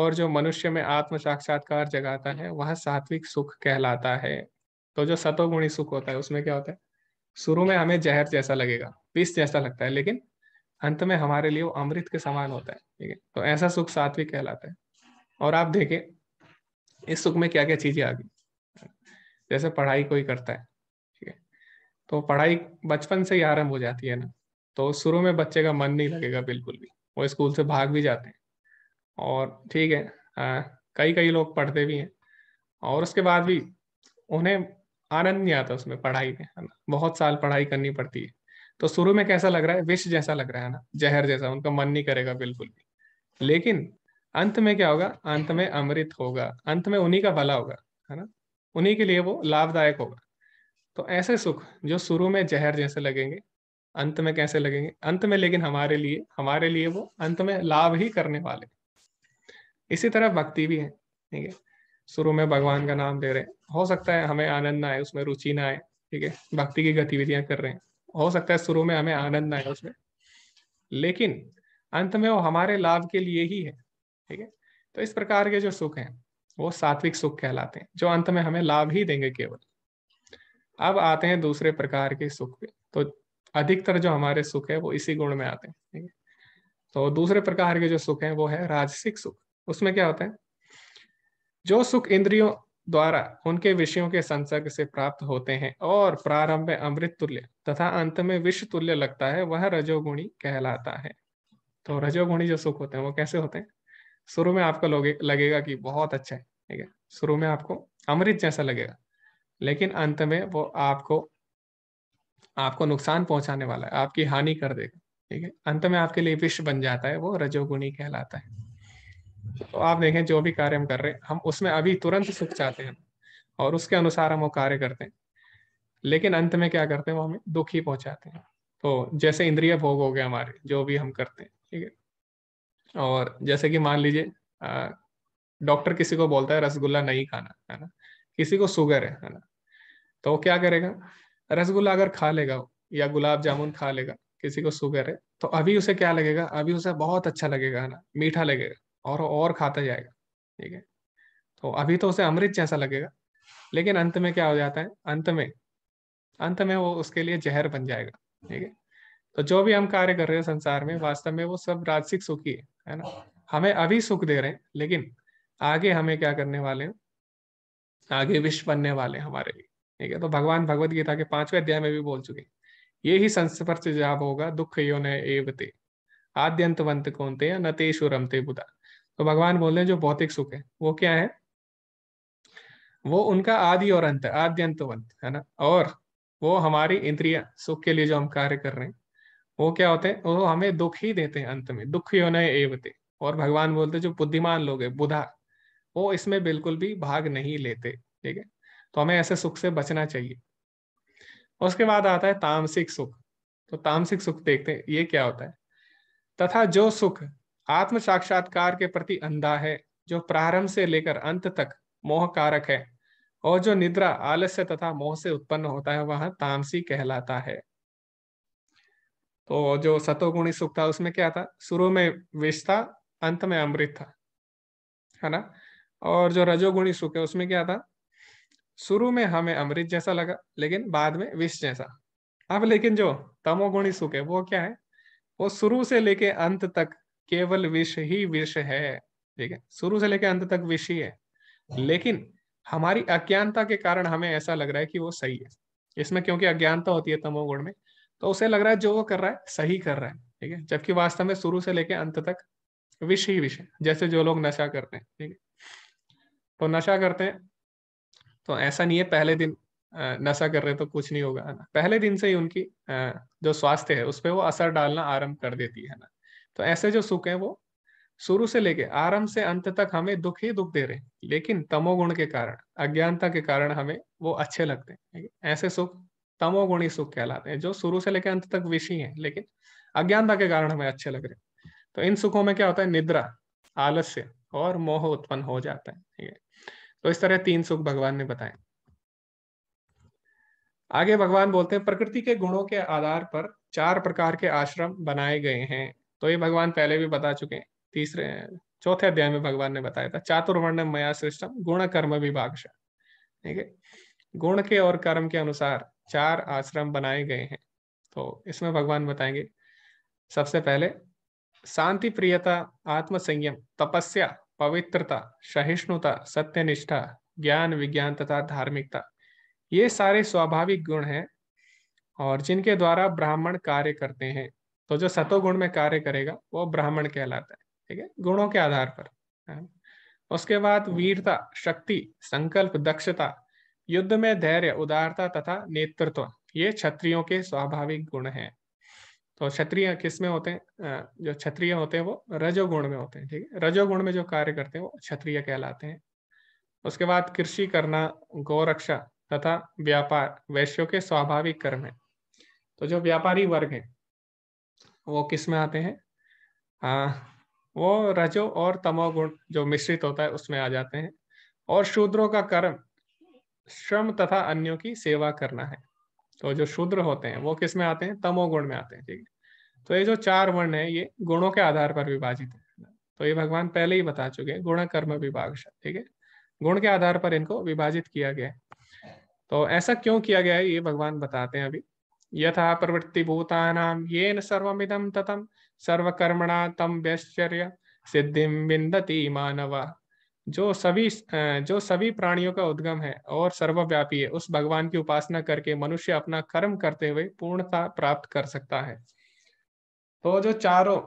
[SPEAKER 1] और जो मनुष्य में आत्म साक्षात्कार जगाता है वह सात्विक सुख कहलाता है तो जो सतोगुणी सुख होता है उसमें क्या होता है शुरू में हमें जहर जैसा लगेगा विष जैसा लगता है लेकिन अंत में हमारे लिए वो अमृत के समान होता है ठीक है तो ऐसा सुख सात्विक कहलाता है और आप देखें इस सुख में क्या क्या चीजें आ गई जैसे पढ़ाई कोई करता है ठीक है तो पढ़ाई बचपन से ही आरंभ हो जाती है ना तो शुरू में बच्चे का मन नहीं लगेगा बिल्कुल भी वो स्कूल से भाग भी जाते हैं और ठीक है आ, कई कई लोग पढ़ते भी हैं और उसके बाद भी उन्हें आनंद नहीं आता उसमें पढ़ाई में है ना बहुत साल पढ़ाई करनी पड़ती है तो शुरू में कैसा लग रहा है विष जैसा लग रहा है ना जहर जैसा उनका मन नहीं करेगा बिल्कुल भी लेकिन अंत में क्या होगा अंत में अमृत होगा अंत में उन्हीं का भला होगा है ना उन्हीं के लिए वो लाभदायक होगा तो ऐसे सुख जो शुरू में जहर जैसे लगेंगे अंत में कैसे लगेंगे अंत में लेकिन हमारे लिए हमारे लिए वो अंत में लाभ ही करने वाले इसी तरह भक्ति भी है ठीक है शुरू में भगवान का नाम ले रहे हैं हो सकता है हमें आनंद ना आए उसमें रुचि ना आए ठीक है भक्ति की गतिविधियां कर रहे हैं हो सकता है शुरू में हमें आनंद ना आए उसमें लेकिन अंत में वो हमारे लाभ के लिए ही है ठीक है तो इस प्रकार के जो सुख हैं वो सात्विक सुख कहलाते हैं जो अंत में हमें लाभ ही देंगे केवल अब आते हैं दूसरे प्रकार के सुख पे तो अधिकतर जो हमारे सुख है वो इसी गुण में आते हैं ठीक है तो दूसरे प्रकार के जो सुख हैं वो है राजसिक सुख उसमें क्या होता है जो सुख इंद्रियों द्वारा उनके विषयों के संसर्ग से प्राप्त होते हैं और प्रारंभ में अमृत तुल्य तथा अंत में विश्व तुल्य लगता है वह रजोगुणी कहलाता है तो रजोगुणी जो सुख होते हैं वो कैसे होते हैं शुरू में आपको लगेगा कि बहुत अच्छा है ठीक है शुरू में आपको अमृत जैसा लगेगा लेकिन अंत में वो आपको आपको नुकसान पहुंचाने वाला है आपकी हानि कर देगा ठीक है अंत में आपके लिए विष बन जाता है वो रजोगुणी कहलाता है तो आप देखें जो भी कार्य हम कर रहे हैं हम उसमें अभी तुरंत सुख चाहते हैं और उसके अनुसार हम वो कार्य करते हैं लेकिन अंत में क्या करते हैं वो हमें दुख ही पहुंचाते हैं तो जैसे इंद्रिय भोग हो गए हमारे जो भी हम करते हैं ठीक है और जैसे कि मान लीजिए डॉक्टर किसी को बोलता है रसगुल्ला नहीं खाना है ना किसी को शुगर है है ना तो वो क्या करेगा रसगुल्ला अगर खा लेगा या गुलाब जामुन खा लेगा किसी को शुगर है तो अभी उसे क्या लगेगा अभी उसे बहुत अच्छा लगेगा है ना मीठा लगेगा और और खाता जाएगा ठीक है तो अभी तो उसे अमृत जैसा लगेगा लेकिन अंत में क्या हो जाता है अंत में अंत में वो उसके लिए जहर बन जाएगा ठीक है तो जो भी हम कार्य कर रहे हैं संसार में वास्तव में वो सब राजसिक सुख ही है है ना हमें अभी सुख दे रहे हैं लेकिन आगे हमें क्या करने वाले हैं आगे विश्व बनने वाले हमारे लिए ठीक है तो भगवान भगवत गीता के पांचवें अध्याय में भी बोल चुके ये ही संस्पर्श जाप होगा दुख यो एवते आद्यंतवंत कौन ते नतेशु रमते बुधा तो भगवान बोल रहे जो भौतिक सुख है वो क्या है वो उनका आदि और अंत आद्यंतवंत है ना और वो हमारी इंद्रिया सुख के लिए जो हम कार्य कर रहे हैं वो क्या होते हैं वो हमें दुख ही देते हैं अंत में दुख होना एवते और भगवान बोलते जो बुद्धिमान लोग है बुधा वो इसमें बिल्कुल भी भाग नहीं लेते ठीक है तो हमें ऐसे सुख से बचना चाहिए उसके बाद आता है तामसिक सुख तो तामसिक सुख देखते हैं ये क्या होता है तथा जो सुख आत्म साक्षात्कार के प्रति अंधा है जो प्रारंभ से लेकर अंत तक मोह कारक है और जो निद्रा आलस्य तथा मोह से उत्पन्न होता है वह तामसी कहलाता है तो जो सतोगुणी सुख था उसमें क्या था शुरू में विष था अंत में अमृत था है ना और जो रजोगुणी सुख है उसमें क्या था शुरू में हमें अमृत जैसा लगा लेकिन बाद में विष जैसा अब लेकिन जो तमोगुणी सुख है वो क्या है वो शुरू से लेके अंत तक केवल विष ही विष है ठीक है शुरू से लेके अंत तक विष ही है लेकिन हमारी अज्ञानता के कारण हमें ऐसा लग रहा है कि वो सही है इसमें क्योंकि अज्ञानता होती है तमोगुण में तो उसे लग रहा है जो वो कर रहा है सही कर रहा है ठीक है जबकि वास्तव में शुरू से लेके अंत तक विषय ही विषय जैसे जो लोग नशा करते हैं ठीक है तो नशा करते हैं तो ऐसा नहीं है पहले दिन नशा कर रहे तो कुछ नहीं होगा है ना पहले दिन से ही उनकी जो स्वास्थ्य है उस पर वो असर डालना आरंभ कर देती है ना तो ऐसे जो सुख है वो शुरू से लेके आरंभ से अंत तक हमें दुख ही दुख दे रहे हैं लेकिन तमोगुण के कारण अज्ञानता के कारण हमें वो अच्छे लगते हैं ऐसे सुख तमोगुणी सुख कहलाते हैं जो शुरू से लेकर अंत तक विषय है लेकिन अज्ञानता के कारण हमें अच्छे लग रहे हैं तो इन सुखों में क्या होता है निद्रा आलस्य और मोह उत्पन्न हो जाता है ठीक है तो इस तरह तीन सुख भगवान ने बताए आगे भगवान बोलते हैं प्रकृति के गुणों के आधार पर चार प्रकार के आश्रम बनाए गए हैं तो ये भगवान पहले भी बता चुके हैं तीसरे चौथे अध्याय में भगवान ने बताया था चातुर्वर्ण मया सृष्टम गुण कर्म विभाग ठीक है गुण के और कर्म के अनुसार चार आश्रम बनाए गए हैं तो इसमें भगवान बताएंगे सबसे पहले शांति प्रियता आत्म संयम तपस्या पवित्रता सहिष्णुता सत्यनिष्ठा ज्ञान विज्ञान तथा धार्मिकता ये सारे स्वाभाविक गुण हैं और जिनके द्वारा ब्राह्मण कार्य करते हैं तो जो सतो गुण में कार्य करेगा वो ब्राह्मण कहलाता है ठीक है गुणों के आधार पर हाँ। उसके बाद वीरता शक्ति संकल्प दक्षता युद्ध में धैर्य उदारता तथा नेतृत्व ये क्षत्रियों के स्वाभाविक गुण हैं तो क्षत्रिय किसमें होते हैं जो क्षत्रिय होते हैं वो रजोगुण में होते हैं ठीक है रजोगुण में जो कार्य करते हैं वो क्षत्रिय कहलाते हैं उसके बाद कृषि करना गौरक्षा तथा व्यापार वैश्यों के स्वाभाविक कर्म है तो जो व्यापारी वर्ग है वो किस में आते हैं आ, वो रजो और तमोगुण जो मिश्रित होता है उसमें आ जाते हैं और शूद्रों का कर्म श्रम तथा अन्यों की सेवा करना है तो जो शूद्र होते हैं वो किस में आते हैं तमोगुण में आते हैं ठीक है तो ये जो चार वर्ण है ये गुणों के आधार पर विभाजित है तो ये भगवान पहले ही बता चुके हैं गुण कर्म विभाग ठीक है गुण के आधार पर इनको विभाजित किया गया तो ऐसा क्यों किया गया है ये भगवान बताते हैं अभी यथा प्रवृत्ति भूतानाम ये न सर्वमिदम ततम सर्वकर्मणा तम व्यश्चर्य सिद्धि मानवा जो सभी जो सभी प्राणियों का उद्गम है और सर्वव्यापी है उस भगवान की उपासना करके मनुष्य अपना कर्म करते हुए पूर्णता प्राप्त कर सकता है तो जो चारों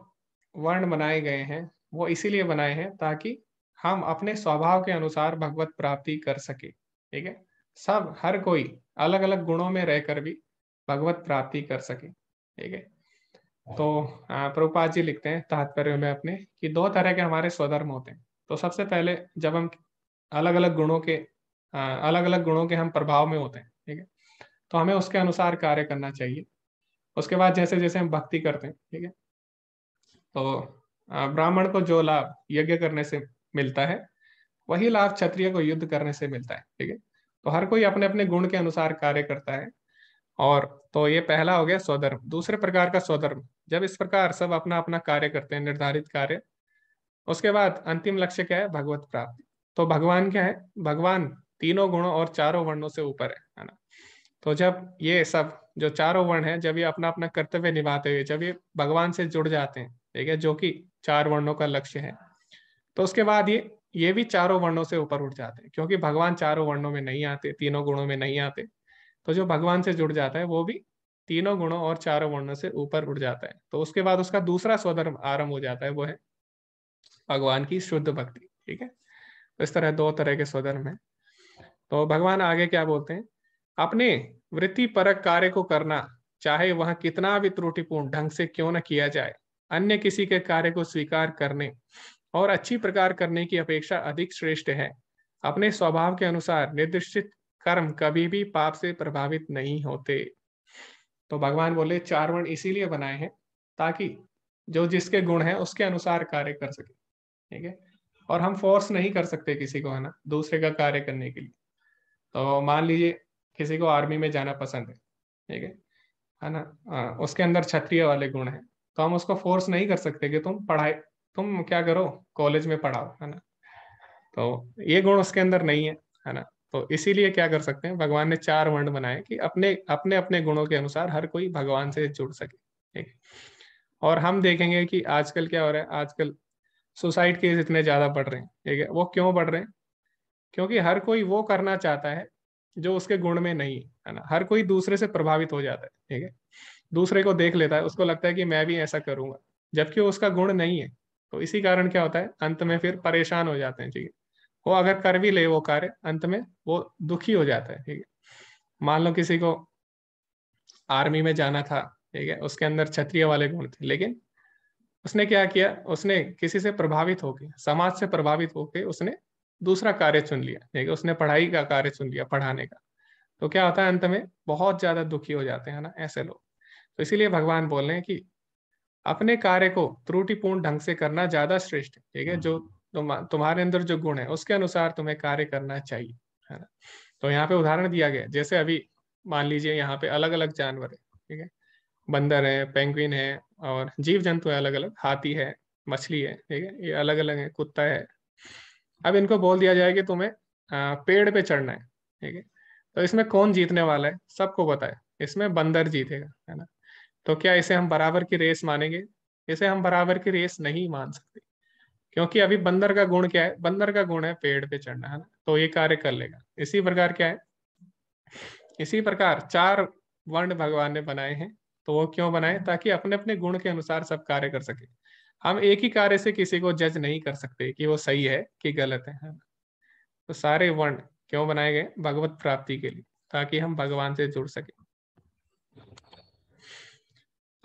[SPEAKER 1] वर्ण बनाए गए हैं वो इसीलिए बनाए हैं ताकि हम अपने स्वभाव के अनुसार भगवत प्राप्ति कर सके ठीक है सब हर कोई अलग अलग गुणों में रहकर भी भगवत प्राप्ति कर सके ठीक है तो प्रभुपाद जी लिखते हैं तात्पर्य में अपने कि दो तरह के हमारे स्वधर्म होते हैं तो सबसे पहले जब हम अलग अलग गुणों के अलग अलग गुणों के हम प्रभाव में होते हैं ठीक है तो हमें उसके अनुसार कार्य करना चाहिए उसके बाद जैसे जैसे हम भक्ति करते हैं ठीक है तो ब्राह्मण को जो लाभ यज्ञ करने से मिलता है वही लाभ क्षत्रिय को युद्ध करने से मिलता है ठीक है तो हर कोई अपने अपने गुण के अनुसार कार्य करता है और तो ये पहला हो गया स्वधर्म दूसरे प्रकार का स्वधर्म जब इस प्रकार सब अपना अपना कार्य करते हैं निर्धारित कार्य उसके बाद अंतिम लक्ष्य क्या है भगवत प्राप्ति तो भगवान क्या है भगवान तीनों गुणों और चारों वर्णों से ऊपर है है ना तो जब ये सब जो चारों वर्ण है जब ये अपना अपना कर्तव्य निभाते हुए जब ये भगवान से जुड़ जाते हैं ठीक है जो कि चार वर्णों का लक्ष्य है तो उसके बाद ये ये भी चारों वर्णों से ऊपर उठ जाते हैं क्योंकि भगवान चारों वर्णों में नहीं आते तीनों गुणों में नहीं आते तो जो भगवान से जुड़ जाता है वो भी तीनों गुणों और चारों वर्णों से ऊपर उठ जाता है तो उसके बाद उसका दूसरा स्वधर्म आरंभ हो जाता है वो है भगवान की शुद्ध भक्ति ठीक है तो इस तरह दो तरह के स्वधर्म है तो भगवान आगे क्या बोलते हैं अपने वृत्ति परक कार्य को करना चाहे वह कितना भी त्रुटिपूर्ण ढंग से क्यों न किया जाए अन्य किसी के कार्य को स्वीकार करने और अच्छी प्रकार करने की अपेक्षा अधिक श्रेष्ठ है अपने स्वभाव के अनुसार निर्दिष्ट कर्म कभी भी पाप से प्रभावित नहीं होते तो भगवान बोले चार वर्ण इसीलिए बनाए हैं ताकि जो जिसके गुण है उसके अनुसार कार्य कर सके ठीक है और हम फोर्स नहीं कर सकते किसी को है ना दूसरे का कार्य करने के लिए तो मान लीजिए किसी को आर्मी में जाना पसंद है ठीक है है ना आ, हाँ, उसके अंदर क्षत्रिय वाले गुण है तो हम उसको फोर्स नहीं कर सकते कि तुम पढ़ाई तुम क्या करो कॉलेज में पढ़ाओ है ना तो ये गुण उसके अंदर नहीं है है ना तो इसीलिए क्या कर सकते हैं भगवान ने चार वर्ण बनाए कि अपने अपने अपने गुणों के अनुसार हर कोई भगवान से जुड़ सके ठीक और हम देखेंगे कि आजकल क्या हो रहा है आजकल सुसाइड केस इतने ज़्यादा बढ़ रहे हैं ठीक है वो क्यों बढ़ रहे हैं क्योंकि हर कोई वो करना चाहता है जो उसके गुण में नहीं है ना हर कोई दूसरे से प्रभावित हो जाता है ठीक है दूसरे को देख लेता है उसको लगता है कि मैं भी ऐसा करूंगा जबकि उसका गुण नहीं है तो इसी कारण क्या होता है अंत में फिर परेशान हो जाते हैं ठीक है वो अगर कर भी ले वो कार्य अंत में वो दुखी हो जाता है ठीक है मान लो किसी को आर्मी में जाना था ठीक है उसके अंदर क्षत्रिय वाले गुण थे लेकिन उसने क्या किया उसने किसी से प्रभावित होके समाज से प्रभावित होके उसने दूसरा कार्य चुन लिया देखिए उसने पढ़ाई का कार्य चुन लिया पढ़ाने का तो क्या होता है अंत में बहुत ज्यादा दुखी हो जाते हैं ना ऐसे लोग तो इसीलिए भगवान बोल रहे हैं कि अपने कार्य को त्रुटिपूर्ण ढंग से करना ज्यादा श्रेष्ठ है ठीक है जो हम्म। तुम्हारे अंदर जो गुण है उसके अनुसार तुम्हें कार्य करना चाहिए है ना तो यहाँ पे उदाहरण दिया गया जैसे अभी मान लीजिए यहाँ पे अलग अलग जानवर है ठीक है बंदर है पेंगुइन है और जीव जंतु है अलग अलग हाथी है मछली है ठीक है ये अलग अलग है कुत्ता है अब इनको बोल दिया जाए कि तुम्हें पेड़ पे चढ़ना है ठीक है तो इसमें कौन जीतने वाला है सबको पता है इसमें बंदर जीतेगा है ना तो क्या इसे हम बराबर की रेस मानेंगे इसे हम बराबर की रेस नहीं मान सकते क्योंकि अभी बंदर का गुण क्या है बंदर का गुण है पेड़ पे चढ़ना है ना तो ये कार्य कर लेगा इसी प्रकार क्या है इसी प्रकार चार वर्ण भगवान ने बनाए हैं तो वो क्यों बनाए ताकि अपने अपने गुण के अनुसार सब कार्य कर सके हम एक ही कार्य से किसी को जज नहीं कर सकते कि वो सही है कि गलत है तो सारे वर्ण क्यों बनाए गए भगवत प्राप्ति के लिए ताकि हम भगवान से जुड़ सके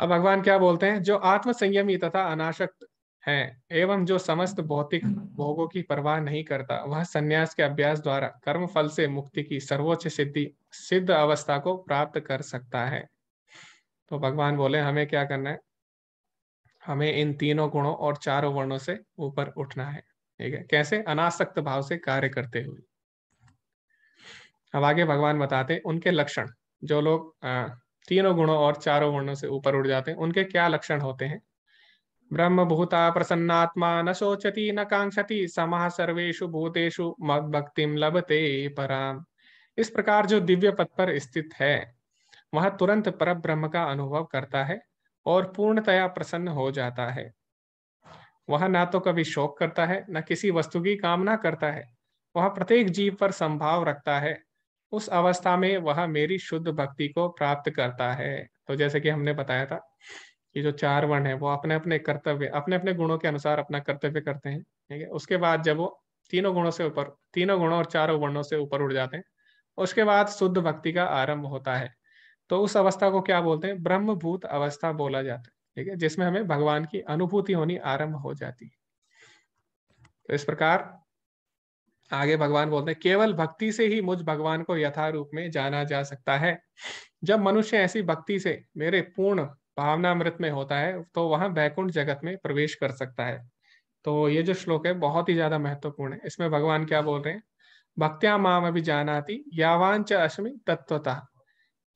[SPEAKER 1] अब भगवान क्या बोलते हैं जो आत्म संयमी तथा अनाशक्त है एवं जो समस्त भौतिक भोगों की परवाह नहीं करता वह संन्यास के अभ्यास द्वारा कर्म फल से मुक्ति की सर्वोच्च सिद्धि सिद्ध अवस्था को प्राप्त कर सकता है तो भगवान बोले हमें क्या करना है हमें इन तीनों गुणों और चारों वर्णों से ऊपर उठना है ठीक है कैसे अनासक्त भाव से कार्य करते हुए अब आगे भगवान बताते उनके लक्षण जो लोग तीनों गुणों और चारों वर्णों से ऊपर उठ जाते हैं उनके क्या लक्षण होते हैं ब्रह्म भूता प्रसन्नात्मा न शोचती न कांक्षति समा सर्वेशु भूतेषु मद भक्तिम लभते पराम इस प्रकार जो दिव्य पद पर स्थित है वह तुरंत पर ब्रह्म का अनुभव करता है और पूर्णतया प्रसन्न हो जाता है वह ना तो कभी शोक करता है न किसी वस्तु की कामना करता है वह प्रत्येक जीव पर संभाव रखता है उस अवस्था में वह मेरी शुद्ध भक्ति को प्राप्त करता है तो जैसे कि हमने बताया था कि जो चार वर्ण है वो अपने अपने कर्तव्य अपने अपने गुणों के अनुसार अपना कर्तव्य करते हैं ठीक है उसके बाद जब वो तीनों गुणों से ऊपर तीनों गुणों और चारों वर्णों से ऊपर उड़ जाते हैं उसके बाद शुद्ध भक्ति का आरंभ होता है तो उस अवस्था को क्या बोलते हैं ब्रह्मभूत अवस्था बोला जाता है ठीक है जिसमें हमें भगवान की अनुभूति होनी आरंभ हो जाती है तो इस प्रकार आगे भगवान बोलते हैं केवल भक्ति से ही मुझ भगवान को यथारूप में जाना जा सकता है जब मनुष्य ऐसी भक्ति से मेरे पूर्ण भावनामृत में होता है तो वह वैकुंठ जगत में प्रवेश कर सकता है तो ये जो श्लोक है बहुत ही ज्यादा महत्वपूर्ण है इसमें भगवान क्या बोल रहे हैं भक्त्या माम अभी जानाती यावान च अश्मी तत्वता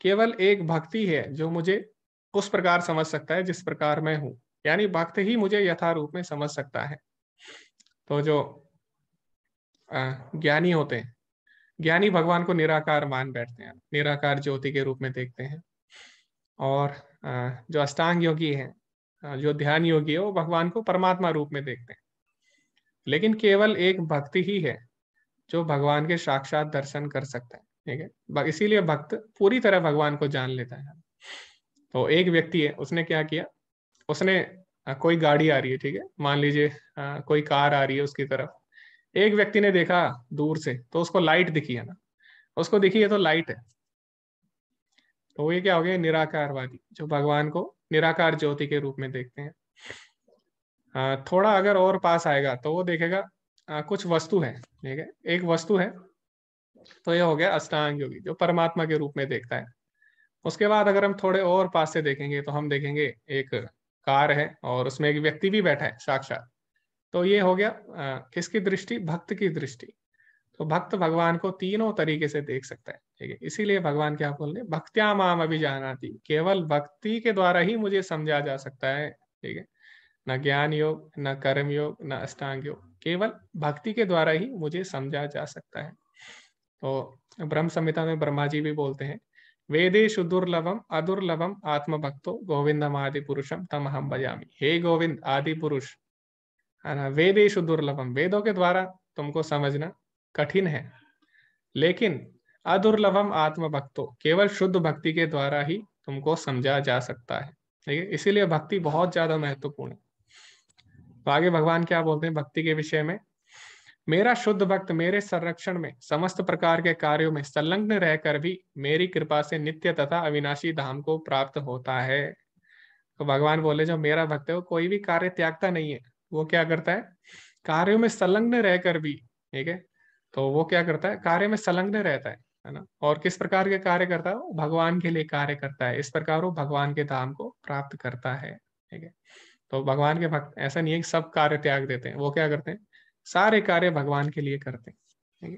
[SPEAKER 1] केवल एक भक्ति है जो मुझे उस प्रकार समझ सकता है जिस प्रकार मैं हूं यानी भक्त ही मुझे यथारूप में समझ सकता है तो जो ज्ञानी होते हैं ज्ञानी भगवान को निराकार मान बैठते हैं निराकार ज्योति के रूप में देखते हैं और जो अष्टांग योगी है जो ध्यान योगी है वो भगवान को परमात्मा रूप में देखते हैं लेकिन केवल एक भक्ति ही है जो भगवान के साक्षात दर्शन कर सकते हैं ठीक है इसीलिए भक्त पूरी तरह भगवान को जान लेता है तो एक व्यक्ति है उसने क्या किया उसने कोई गाड़ी आ रही है ठीक है मान लीजिए कोई कार आ रही है उसकी तरफ एक व्यक्ति ने देखा दूर से तो उसको लाइट दिखी है ना उसको दिखी है तो लाइट है तो ये क्या हो गया निराकारवादी जो भगवान को निराकार ज्योति के रूप में देखते हैं थोड़ा अगर और पास आएगा तो वो देखेगा कुछ वस्तु है ठीक है एक वस्तु है तो ये हो गया अष्टांग योगी जो परमात्मा के रूप में देखता है उसके बाद अगर हम थोड़े और पास से देखेंगे तो हम देखेंगे एक कार है और उसमें एक व्यक्ति भी बैठा है साक्षात तो ये हो गया आ, किसकी दृष्टि भक्त की दृष्टि तो भक्त भगवान को तीनों तरीके से देख सकता है ठीक है इसीलिए भगवान क्या बोल रहे भक्त्या माम अभी जाना थी केवल भक्ति के द्वारा ही मुझे समझा जा सकता है ठीक है न ज्ञान योग न कर्म योग न अष्टांग योग केवल भक्ति के द्वारा ही मुझे समझा जा सकता है तो ब्रह्म संहिता में ब्रह्मा जी भी बोलते हैं वेदेश दुर्लभम अदुर्लभम आत्म भक्तो गोविंदम आदि पुरुषम तम हम बजामी हे गोविंद आदि पुरुष है ना वेदेश दुर्लभम वेदों के द्वारा तुमको समझना कठिन है लेकिन अदुर्लभम भक्तो केवल शुद्ध भक्ति के द्वारा ही तुमको समझा जा सकता है ठीक है इसीलिए भक्ति बहुत ज्यादा महत्वपूर्ण है तो आगे भगवान क्या बोलते हैं भक्ति के विषय में मेरा शुद्ध भक्त मेरे संरक्षण में समस्त प्रकार के कार्यों में संलग्न रहकर भी मेरी कृपा से नित्य तथा अविनाशी धाम को प्राप्त होता है तो भगवान बोले जो मेरा भक्त है वो कोई भी कार्य त्यागता नहीं है वो क्या करता है कार्यों में संलग्न रहकर भी ठीक है तो वो क्या करता है कार्य में संलग्न रहता है है ना और किस प्रकार के कार्य करता है वो भगवान के लिए कार्य करता है इस प्रकार वो भगवान के धाम को प्राप्त करता है ठीक है तो भगवान के भक्त ऐसा नहीं है कि सब कार्य त्याग देते हैं वो क्या करते हैं सारे कार्य भगवान के लिए करते हैं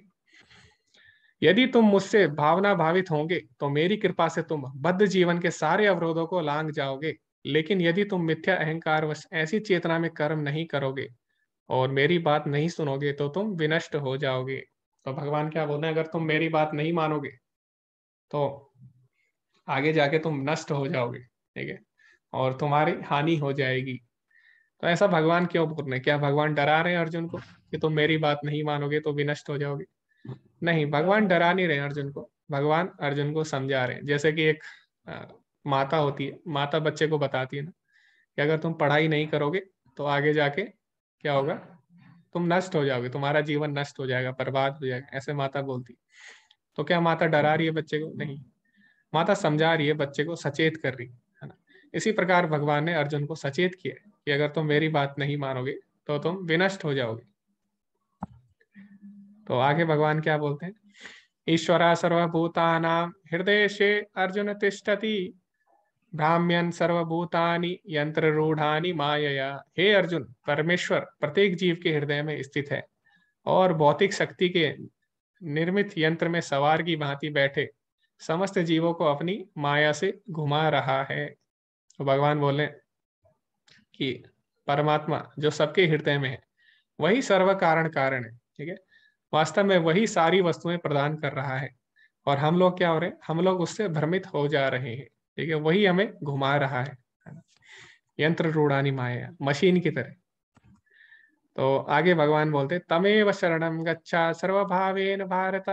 [SPEAKER 1] यदि तुम मुझसे भावना भावित होंगे तो मेरी कृपा से तुम बद्ध जीवन के सारे अवरोधों को लांग जाओगे लेकिन यदि तुम मिथ्या अहंकार ऐसी चेतना में कर्म नहीं करोगे और मेरी बात नहीं सुनोगे तो तुम विनष्ट हो जाओगे तो भगवान क्या बोल रहे हैं अगर तुम मेरी बात नहीं मानोगे तो आगे जाके तुम नष्ट हो जाओगे ठीक है और तुम्हारी हानि हो जाएगी तो ऐसा भगवान क्यों बोल रहे हैं क्या भगवान डरा रहे हैं अर्जुन को कि तुम मेरी बात नहीं मानोगे तो विनष्ट हो जाओगे नहीं भगवान डरा नहीं रहे अर्जुन को भगवान अर्जुन को समझा रहे हैं जैसे कि एक आ, माता होती है माता बच्चे को बताती है ना कि अगर तुम पढ़ाई नहीं करोगे तो आगे जाके क्या होगा तुम नष्ट हो जाओगे तुम्हारा जीवन नष्ट हो जाएगा बर्बाद हो जाएगा ऐसे माता बोलती तो क्या माता डरा रही है बच्चे को नहीं माता समझा रही है बच्चे को सचेत कर रही है ना इसी प्रकार भगवान ने अर्जुन को सचेत किया कि अगर तुम मेरी बात नहीं मानोगे तो तुम विनष्ट हो जाओगे तो आगे भगवान क्या बोलते हैं सर्वभूता नाम हृदय से अर्जुन तिष्ठति ब्राह्म्यन सर्वभूतानि यंत्र रूढ़ानी माया हे अर्जुन परमेश्वर प्रत्येक जीव के हृदय में स्थित है और भौतिक शक्ति के निर्मित यंत्र में सवार की भांति बैठे समस्त जीवों को अपनी माया से घुमा रहा है तो भगवान बोले कि परमात्मा जो सबके हृदय में है वही सर्व कारण कारण है ठीक है वास्तव में वही सारी वस्तुएं प्रदान कर रहा है और हम लोग क्या हो रहे हैं हम लोग उससे भ्रमित हो जा रहे हैं ठीक है वही हमें घुमा रहा है यंत्र रूढ़ानी माया मशीन की तरह तो आगे भगवान बोलते तमेव शरणम गच्छा सर्वभावेन भारत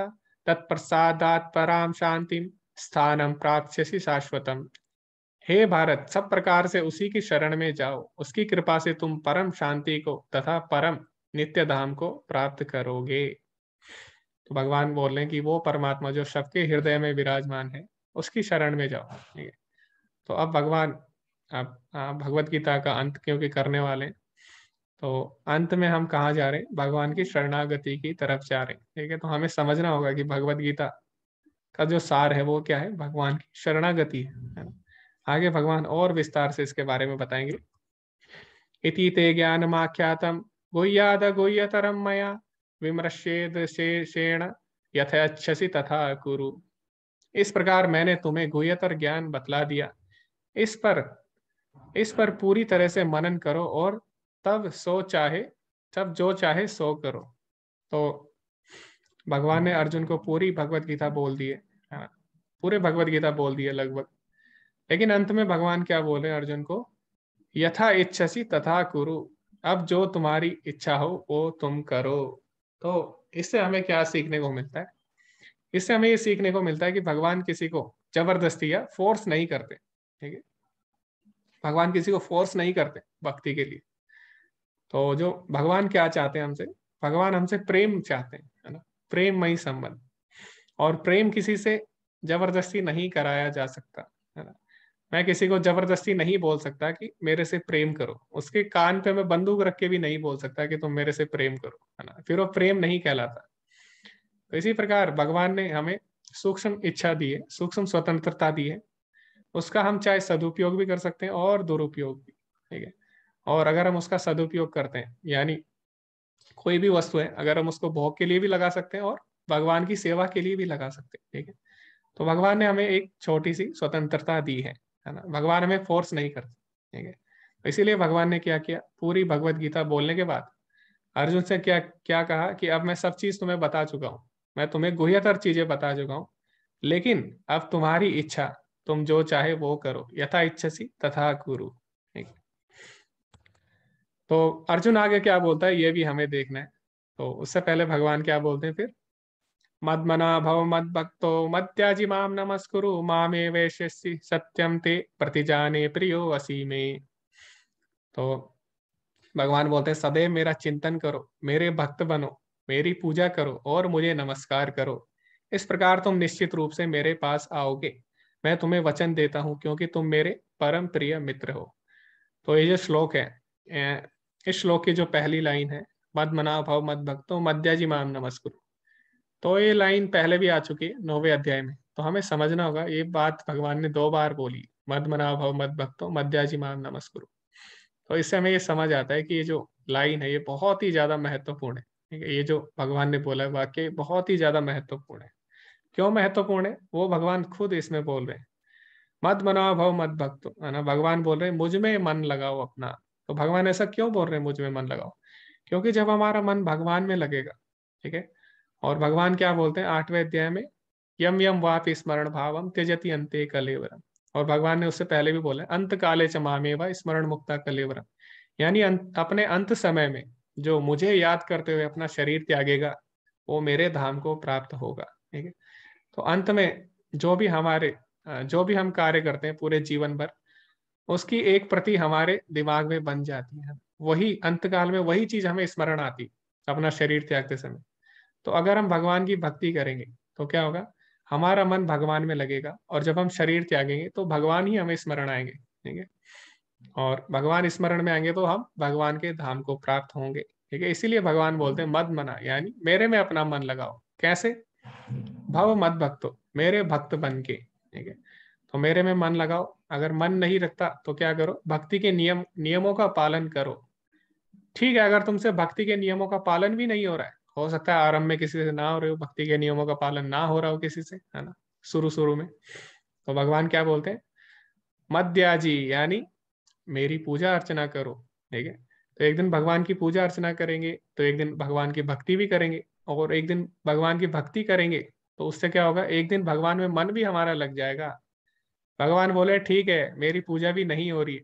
[SPEAKER 1] तत्प्रसादात पराम शांति स्थानम प्राप्स्यसि शाश्वतम हे भारत सब प्रकार से उसी की शरण में जाओ उसकी कृपा से तुम परम शांति को तथा परम नित्य धाम को प्राप्त करोगे तो भगवान बोल रहे हैं कि वो परमात्मा जो सबके हृदय में विराजमान है उसकी शरण में जाओ ठीक है तो अब भगवान आप, आप भगवत गीता का अंत क्योंकि करने वाले तो अंत में हम कहा जा रहे हैं भगवान की शरणागति की तरफ जा रहे हैं ठीक है तो हमें समझना होगा कि भगवत गीता का जो सार है वो क्या है भगवान की शरणागति है आगे भगवान और विस्तार से इसके बारे में बताएंगे इति ते ज्ञान माख्यातम गुह्याद गुह्यतरम मया विमर्शेद शेषेण यथेच्छसि तथा कुरु इस प्रकार मैंने तुम्हें गुहतर ज्ञान बतला दिया इस पर इस पर पूरी तरह से मनन करो और तब सो चाहे तब जो चाहे सो करो तो भगवान ने अर्जुन को पूरी भगवत गीता बोल दी है पूरे भगवत गीता बोल दिए लगभग लेकिन अंत में भगवान क्या बोले अर्जुन को यथा इच्छसी तथा कुरु अब जो तुम्हारी इच्छा हो वो तुम करो तो इससे हमें क्या सीखने को मिलता है इससे हमें ये सीखने को मिलता है कि भगवान किसी को जबरदस्ती या फोर्स नहीं करते ठीक है भगवान किसी को फोर्स नहीं करते भक्ति के लिए तो जो भगवान क्या चाहते हैं हमसे भगवान हमसे प्रेम चाहते हैं है ना प्रेमयी संबंध और प्रेम किसी से जबरदस्ती नहीं कराया जा सकता मैं किसी को जबरदस्ती नहीं बोल सकता कि मेरे से प्रेम करो उसके कान पे मैं बंदूक रख के भी नहीं बोल सकता कि तुम मेरे से प्रेम करो है ना फिर वो प्रेम नहीं कहलाता तो इसी प्रकार भगवान ने हमें सूक्ष्म इच्छा दी है सूक्ष्म स्वतंत्रता दी है उसका हम चाहे सदुपयोग भी कर सकते हैं और दुरुपयोग भी ठीक है और अगर हम उसका सदुपयोग करते हैं यानी कोई भी वस्तु है अगर हम उसको भोग के लिए भी लगा सकते हैं और भगवान की सेवा के लिए भी लगा सकते हैं ठीक है तो भगवान ने हमें एक छोटी सी स्वतंत्रता दी है है ना भगवान हमें फोर्स नहीं करते ठीक है तो इसीलिए भगवान ने क्या किया पूरी भगवत गीता बोलने के बाद अर्जुन से क्या क्या कहा कि अब मैं सब चीज तुम्हें बता चुका हूँ मैं तुम्हें गुहतर चीजें बता चुका हूँ लेकिन अब तुम्हारी इच्छा तुम जो चाहे वो करो यथा इच्छा सी तथा गुरु तो अर्जुन आगे क्या बोलता है ये भी हमें देखना है तो उससे पहले भगवान क्या बोलते हैं फिर मद्मना भव मद्भक्तो मत्याजि मां नमस्कुरु मामे वैश्यसि सत्यम ते प्रतिजाने प्रियो वसी मे तो भगवान बोलते हैं सदैव मेरा चिंतन करो मेरे भक्त बनो मेरी पूजा करो और मुझे नमस्कार करो इस प्रकार तुम निश्चित रूप से मेरे पास आओगे मैं तुम्हें वचन देता हूँ क्योंकि तुम मेरे परम प्रिय मित्र हो तो ये जो श्लोक है इस श्लोक की जो पहली लाइन है मद मना भाव मद भक्तो मद्याजी माम नमस्कुरु तो ये लाइन पहले भी आ चुकी है नौवे अध्याय में तो हमें समझना होगा ये बात भगवान ने दो बार बोली मद मना भव मद भक्तो मध्याजी मान नमस्कुरु तो इससे हमें ये समझ आता है कि ये जो लाइन है ये बहुत ही ज्यादा महत्वपूर्ण है ठीक है ये जो भगवान ने बोला है वाक्य बहुत ही ज्यादा महत्वपूर्ण है क्यों महत्वपूर्ण है वो भगवान खुद इसमें बोल रहे हैं मत मनाओ भव मत भक्तो है ना भगवान बोल रहे हैं मुझ में मन लगाओ अपना तो भगवान ऐसा क्यों बोल रहे हैं मुझ में मन लगाओ क्योंकि जब हमारा मन भगवान में लगेगा ठीक है और भगवान क्या बोलते हैं आठवें अध्याय में यम यम वाप स्मरण भावम त्यजति अंत्य कलेवरम और भगवान ने उससे पहले भी बोला अंत काले च व स्मरण मुक्ता कलेवरम यानी अं, अपने अंत समय में जो मुझे याद करते हुए अपना शरीर त्यागेगा वो मेरे धाम को प्राप्त होगा ठीक है तो अंत में जो भी हमारे जो भी हम कार्य करते हैं पूरे जीवन भर उसकी एक प्रति हमारे दिमाग में बन जाती है वही अंतकाल में वही चीज हमें स्मरण आती अपना शरीर त्यागते समय तो अगर हम भगवान की भक्ति करेंगे तो क्या होगा हमारा मन भगवान में लगेगा और जब हम शरीर त्यागेंगे तो भगवान ही हमें स्मरण आएंगे ठीक है और भगवान स्मरण में आएंगे तो हम भगवान के धाम को प्राप्त होंगे ठीक है इसीलिए भगवान बोलते हैं मद मना यानी मेरे में अपना मन लगाओ कैसे भव मद भक्तो मेरे भक्त बन के ठीक है तो मेरे में मन लगाओ अगर मन नहीं रखता तो क्या करो भक्ति के नियम नियमों का पालन करो ठीक है अगर तुमसे भक्ति के नियमों का पालन भी नहीं हो रहा है हो सकता है आरंभ में किसी से ना हो रहे हो भक्ति के नियमों का पालन ना हो रहा हो किसी से है ना शुरू शुरू में तो भगवान क्या बोलते हैं मध्याजी यानी मेरी पूजा अर्चना करो ठीक है तो एक दिन भगवान की पूजा अर्चना करेंगे तो एक दिन भगवान की भक्ति भी करेंगे और एक दिन भगवान की भक्ति करेंगे तो उससे क्या होगा एक दिन भगवान में मन भी हमारा लग जाएगा भगवान बोले ठीक है मेरी पूजा भी नहीं हो रही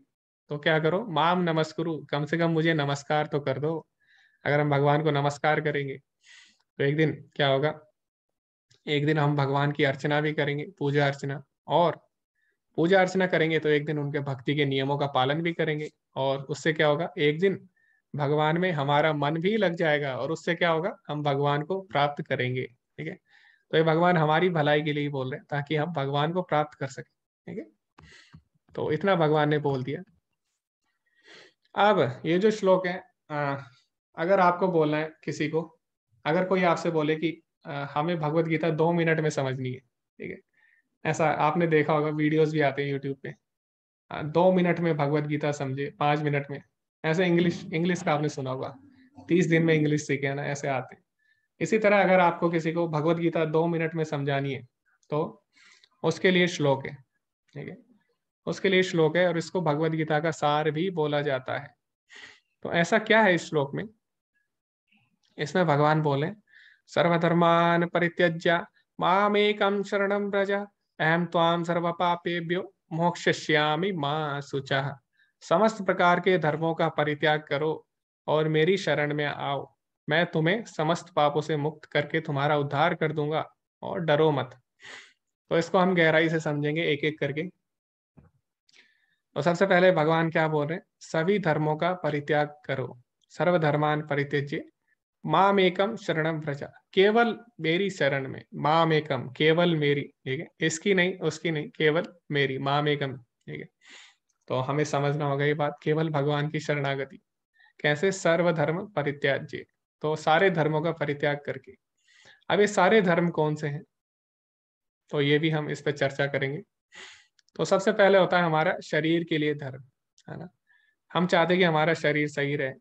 [SPEAKER 1] तो क्या करो माम नमस्कुरु कम से कम मुझे नमस्कार तो कर दो अगर हम भगवान को नमस्कार करेंगे तो एक दिन क्या होगा एक दिन हम भगवान की अर्चना भी करेंगे पूजा अर्चना और पूजा अर्चना करेंगे तो एक दिन उनके भक्ति के नियमों का पालन भी करेंगे और उससे क्या होगा एक दिन भगवान में हमारा मन भी लग जाएगा और उससे क्या होगा हम भगवान को प्राप्त करेंगे ठीक है तो ये भगवान हमारी भलाई के लिए ही बोल रहे हैं ताकि हम भगवान को प्राप्त कर सके ठीक है तो इतना भगवान ने बोल दिया अब ये जो श्लोक है अगर आपको बोलना है किसी को अगर कोई आपसे बोले कि हमें भगवत गीता दो मिनट में समझनी है ठीक है ऐसा आपने देखा होगा वीडियोस भी आते हैं यूट्यूब पे दो मिनट में भगवत गीता समझे पाँच मिनट में ऐसे इंग्लिश इंग्लिश का आपने सुना होगा तीस दिन में इंग्लिश सीखे ना ऐसे आते हैं इसी तरह अगर आपको किसी को भगवत गीता दो मिनट में समझानी है तो उसके लिए श्लोक है ठीक है उसके लिए श्लोक है और इसको भगवत गीता का सार भी बोला जाता है तो ऐसा क्या है इस श्लोक में इसमें भगवान बोले सर्वधर्मान परित्यज्य मामेकम शरणम ब्रज अहम ताम सर्व पापेभ्यो मोक्षश्यामी माँ सुच समस्त प्रकार के धर्मों का परित्याग करो और मेरी शरण में आओ मैं तुम्हें समस्त पापों से मुक्त करके तुम्हारा उद्धार कर दूंगा और डरो मत तो इसको हम गहराई से समझेंगे एक एक करके तो सबसे पहले भगवान क्या बोल रहे हैं सभी धर्मों का परित्याग करो सर्वधर्मान परित्यज्य माम एकम शरण प्रजा केवल मेरी शरण में माम एकम केवल मेरी ठीक है इसकी नहीं उसकी नहीं केवल मेरी माम एकम ठीक है तो हमें समझना होगा ये बात केवल भगवान की शरणागति कैसे सर्वधर्म परित्याज्य तो सारे धर्मों का परित्याग करके अब ये सारे धर्म कौन से हैं तो ये भी हम इस पर चर्चा करेंगे तो सबसे पहले होता है हमारा शरीर के लिए धर्म है ना हम चाहते कि हमारा शरीर सही रहे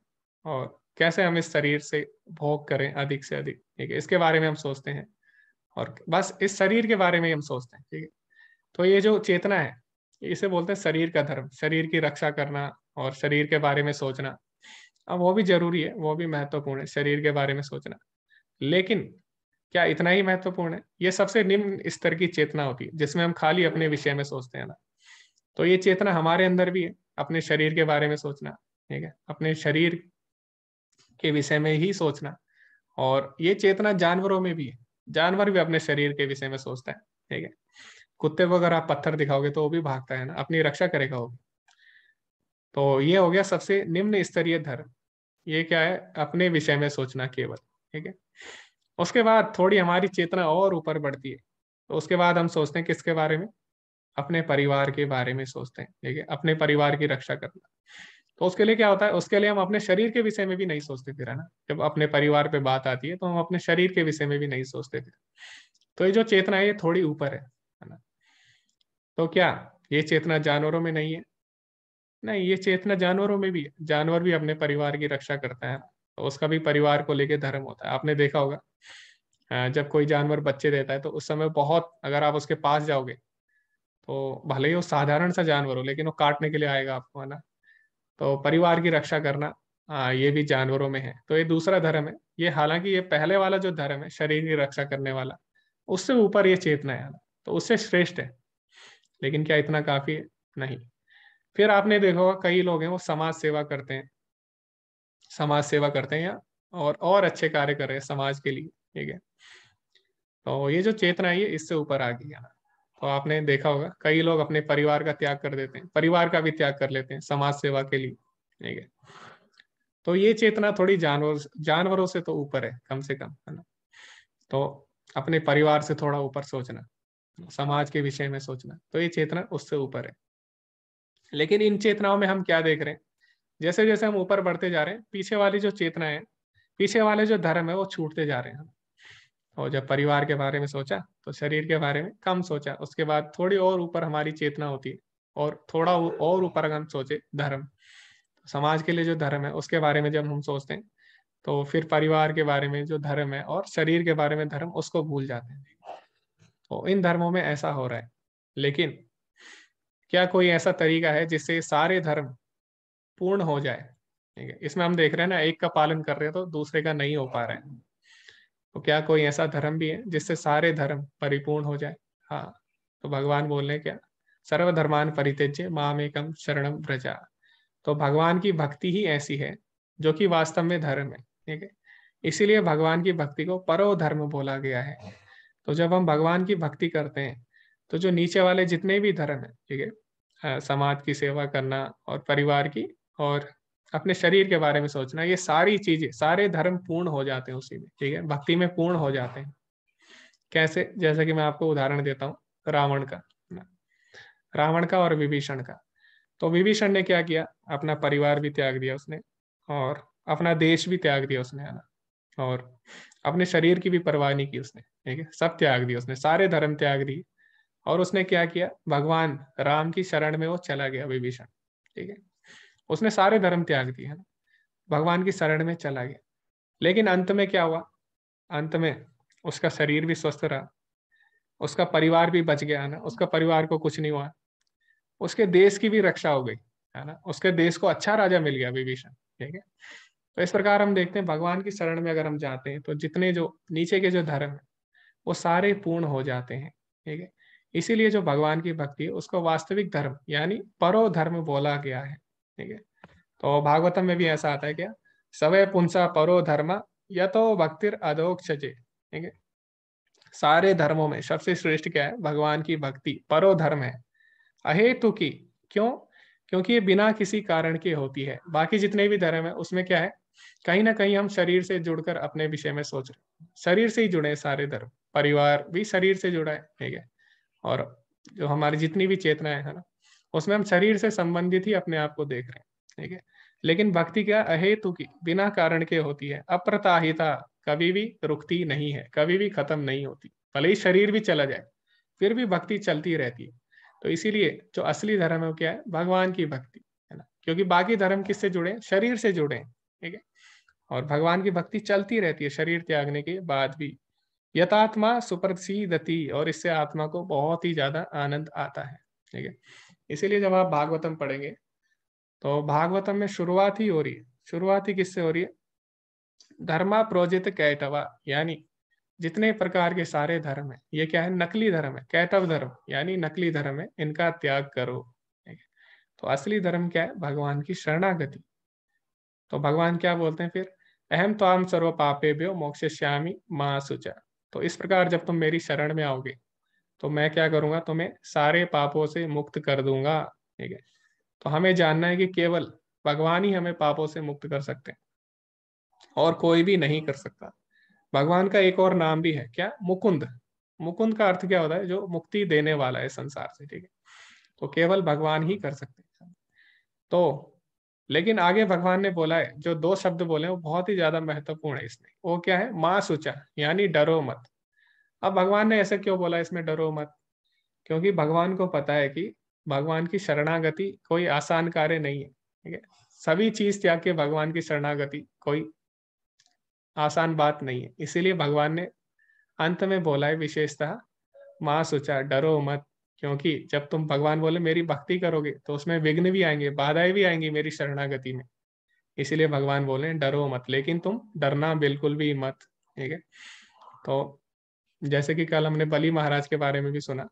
[SPEAKER 1] और कैसे हम इस शरीर से भोग करें अधिक से अधिक ठीक है इसके बारे में हम सोचते हैं और बस इस शरीर के बारे में हम सोचते हैं ठीक है तो ये जो चेतना है इसे बोलते हैं शरीर का धर्म शरीर की रक्षा करना और शरीर के बारे में सोचना अब वो भी जरूरी है वो भी महत्वपूर्ण है शरीर के बारे में सोचना लेकिन क्या इतना ही महत्वपूर्ण है ये सबसे निम्न स्तर की चेतना होती है जिसमें हम खाली अपने विषय में सोचते हैं ना तो ये चेतना हमारे अंदर भी है अपने शरीर के बारे में सोचना ठीक है अपने शरीर के विषय में ही सोचना और ये चेतना जानवरों में भी है जानवर भी अपने शरीर के विषय में सोचता है ठीक है कुत्ते को अगर आप पत्थर दिखाओगे तो वो भी भागता है ना अपनी रक्षा करेगा वो तो ये हो गया सबसे निम्न स्तरीय धर्म ये क्या है अपने विषय में सोचना केवल ठीक है उसके बाद थोड़ी हमारी चेतना और ऊपर बढ़ती है तो उसके बाद हम सोचते हैं किसके बारे में अपने परिवार के बारे में सोचते हैं ठीक है अपने परिवार की रक्षा करना तो उसके लिए क्या होता है उसके लिए हम अपने शरीर के विषय में भी नहीं सोचते फिर है ना जब अपने परिवार पे बात आती है तो हम अपने शरीर के विषय में भी नहीं सोचते फिर तो ये जो चेतना है ये थोड़ी ऊपर है है ना तो क्या ये चेतना जानवरों में नहीं है नहीं ये चेतना जानवरों में भी है जानवर भी अपने परिवार की रक्षा करता है तो उसका भी परिवार को लेके धर्म होता है आपने देखा होगा जब कोई जानवर बच्चे देता है तो उस समय बहुत अगर आप उसके पास जाओगे तो भले ही वो साधारण सा जानवर हो लेकिन वो काटने के लिए आएगा आपको है ना तो परिवार की रक्षा करना आ, ये भी जानवरों में है तो ये दूसरा धर्म है ये हालांकि ये पहले वाला जो धर्म है शरीर की रक्षा करने वाला उससे ऊपर ये चेतना है तो उससे श्रेष्ठ है लेकिन क्या इतना काफी है नहीं फिर आपने देखा होगा कई लोग हैं वो समाज सेवा करते हैं समाज सेवा करते हैं या और और अच्छे कार्य कर रहे हैं समाज के लिए ठीक है तो ये जो चेतना है ये इससे ऊपर आ गई है तो आपने देखा होगा कई लोग अपने परिवार का त्याग कर देते हैं परिवार का भी त्याग कर लेते हैं समाज सेवा के लिए ठीक है तो ये चेतना थोड़ी जानवर जानवरों से तो ऊपर है कम से कम है ना तो अपने परिवार से थोड़ा ऊपर सोचना समाज के विषय में सोचना तो ये चेतना उससे ऊपर है लेकिन इन चेतनाओं में हम क्या देख रहे हैं जैसे जैसे हम ऊपर बढ़ते जा रहे हैं पीछे वाली जो चेतना है पीछे वाले जो धर्म है वो छूटते जा रहे हैं और जब परिवार के बारे में सोचा तो शरीर के बारे में कम सोचा उसके बाद थोड़ी और ऊपर हमारी चेतना होती है और थोड़ा और ऊपर अगर हम सोचे धर्म समाज के लिए जो धर्म है उसके बारे में जब हम सोचते हैं तो फिर परिवार के बारे में जो धर्म है और शरीर के बारे में धर्म उसको भूल जाते हैं तो इन धर्मों में ऐसा हो रहा है लेकिन क्या कोई ऐसा तरीका है जिससे सारे धर्म पूर्ण हो जाए ठीक है इसमें हम देख रहे हैं ना एक का पालन कर रहे हैं तो दूसरे का नहीं हो पा रहा है तो क्या कोई ऐसा धर्म भी है जिससे सारे धर्म परिपूर्ण हो जाए हाँ तो भगवान बोल रहे क्या सर्वधर्मान परित्यज्य मामेकम शरणम व्रजा तो भगवान की भक्ति ही ऐसी है जो कि वास्तव में धर्म है ठीक है इसीलिए भगवान की भक्ति को परो धर्म बोला गया है तो जब हम भगवान की भक्ति करते हैं तो जो नीचे वाले जितने भी धर्म है ठीक है समाज की सेवा करना और परिवार की और अपने शरीर के बारे में सोचना ये सारी चीजें सारे धर्म पूर्ण हो जाते हैं उसी में ठीक है भक्ति में पूर्ण हो जाते हैं कैसे जैसे कि मैं आपको उदाहरण देता हूँ रावण का रावण का और विभीषण का तो विभीषण ने क्या किया अपना परिवार भी त्याग दिया उसने और अपना देश भी त्याग दिया उसने है ना और अपने शरीर की भी परवाह नहीं की उसने ठीक है सब त्याग दिया उसने सारे धर्म त्याग दिए और उसने क्या किया भगवान राम की शरण में वो चला गया विभीषण ठीक है उसने सारे धर्म त्याग दिए ना भगवान की शरण में चला गया लेकिन अंत में क्या हुआ अंत में उसका शरीर भी स्वस्थ रहा उसका परिवार भी बच गया है ना उसका परिवार को कुछ नहीं हुआ उसके देश की भी रक्षा हो गई है ना उसके देश को अच्छा राजा मिल गया विभीषण ठीक है तो इस प्रकार हम देखते हैं भगवान की शरण में अगर हम जाते हैं तो जितने जो नीचे के जो धर्म है वो सारे पूर्ण हो जाते हैं ठीक है इसीलिए जो भगवान की भक्ति है उसको वास्तविक धर्म यानी परो धर्म बोला गया है ठीक है तो भागवतम में भी ऐसा आता है क्या सवे पुंसा परो धर्म या तो भक्तिर अधोक्षजे ठीक है सारे धर्मों में सबसे श्रेष्ठ क्या है भगवान की भक्ति परो धर्म है अहेतु की क्यों क्योंकि ये बिना किसी कारण के होती है बाकी जितने भी धर्म है उसमें क्या है कहीं ना कहीं हम शरीर से जुड़कर अपने विषय में सोच रहे शरीर से ही जुड़े सारे धर्म परिवार भी शरीर से जुड़ा है ठीक है और जो हमारी जितनी भी चेतना है ना उसमें हम शरीर से संबंधित ही अपने आप को देख रहे हैं ठीक है लेकिन भक्ति क्या अहेतु की बिना कारण के होती है अप्रताहिता कभी भी रुकती नहीं है कभी भी खत्म नहीं होती भले ही शरीर भी चला जाए फिर भी भक्ति चलती रहती है तो इसीलिए जो असली धर्म है वो क्या है भगवान की भक्ति है ना क्योंकि बाकी धर्म किससे जुड़े शरीर से जुड़े ठीक है और भगवान की भक्ति चलती रहती है शरीर त्यागने के बाद भी यथात्मा सुप्रसिदती और इससे आत्मा को बहुत ही ज्यादा आनंद आता है ठीक है इसीलिए जब आप भागवतम पढ़ेंगे तो भागवतम में शुरुआत ही हो रही है शुरुआत ही किससे हो रही है धर्मा प्रोजित कैटवा यानी जितने प्रकार के सारे धर्म है ये क्या है नकली धर्म है कैटव धर्म यानी नकली धर्म है इनका त्याग करो तो असली धर्म क्या है भगवान की शरणागति तो भगवान क्या बोलते हैं फिर अहम तो आम सर्व पापे ब्यो मोक्ष श्यामी माँ सुचा तो इस प्रकार जब तुम मेरी शरण में आओगे तो मैं क्या करूंगा तुम्हें सारे पापों से मुक्त कर दूंगा ठीक है तो हमें जानना है कि केवल भगवान ही हमें पापों से मुक्त कर सकते हैं और कोई भी नहीं कर सकता भगवान का एक और नाम भी है क्या मुकुंद मुकुंद का अर्थ क्या होता है जो मुक्ति देने वाला है संसार से ठीक है तो केवल भगवान ही कर सकते हैं तो लेकिन आगे भगवान ने बोला है जो दो शब्द बोले वो बहुत ही ज्यादा महत्वपूर्ण है इसमें वो क्या है मां सुचा यानी डरो मत अब भगवान ने ऐसे क्यों बोला इसमें डरो मत क्योंकि भगवान को पता है कि भगवान की शरणागति कोई आसान कार्य नहीं है ठीक है सभी चीज त्याग के भगवान की शरणागति कोई आसान बात नहीं है इसीलिए भगवान ने अंत में बोला है विशेषतः माँ सोचा डरो मत क्योंकि जब तुम भगवान बोले मेरी भक्ति करोगे तो उसमें विघ्न भी आएंगे बाधाएं भी आएंगी मेरी शरणागति में इसीलिए भगवान बोले डरो मत लेकिन तुम डरना बिल्कुल भी मत ठीक है तो जैसे कि कल हमने बली महाराज के बारे में भी सुना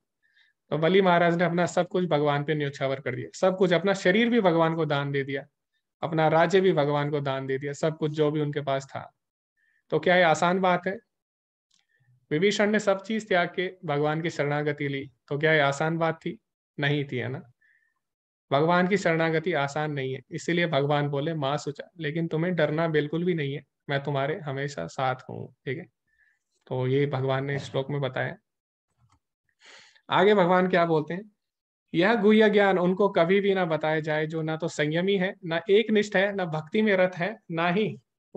[SPEAKER 1] तो बली महाराज ने अपना सब कुछ भगवान पे न्योछावर कर दिया सब कुछ अपना शरीर भी भगवान को दान दे दिया अपना राज्य भी भगवान को दान दे दिया सब कुछ जो भी उनके पास था तो क्या ये आसान बात है विभीषण ने सब चीज त्याग के भगवान की शरणागति ली तो क्या ये आसान बात थी नहीं थी है ना भगवान की शरणागति आसान नहीं है इसीलिए भगवान बोले माँ सोचा लेकिन तुम्हें डरना बिल्कुल भी नहीं है मैं तुम्हारे हमेशा साथ हूँ ठीक है तो ये भगवान ने श्लोक में बताया आगे भगवान क्या बोलते हैं यह गुह्य ज्ञान उनको कभी भी ना बताया जाए जो ना तो संयमी है ना एक निष्ठ है ना भक्ति में रथ है ना ही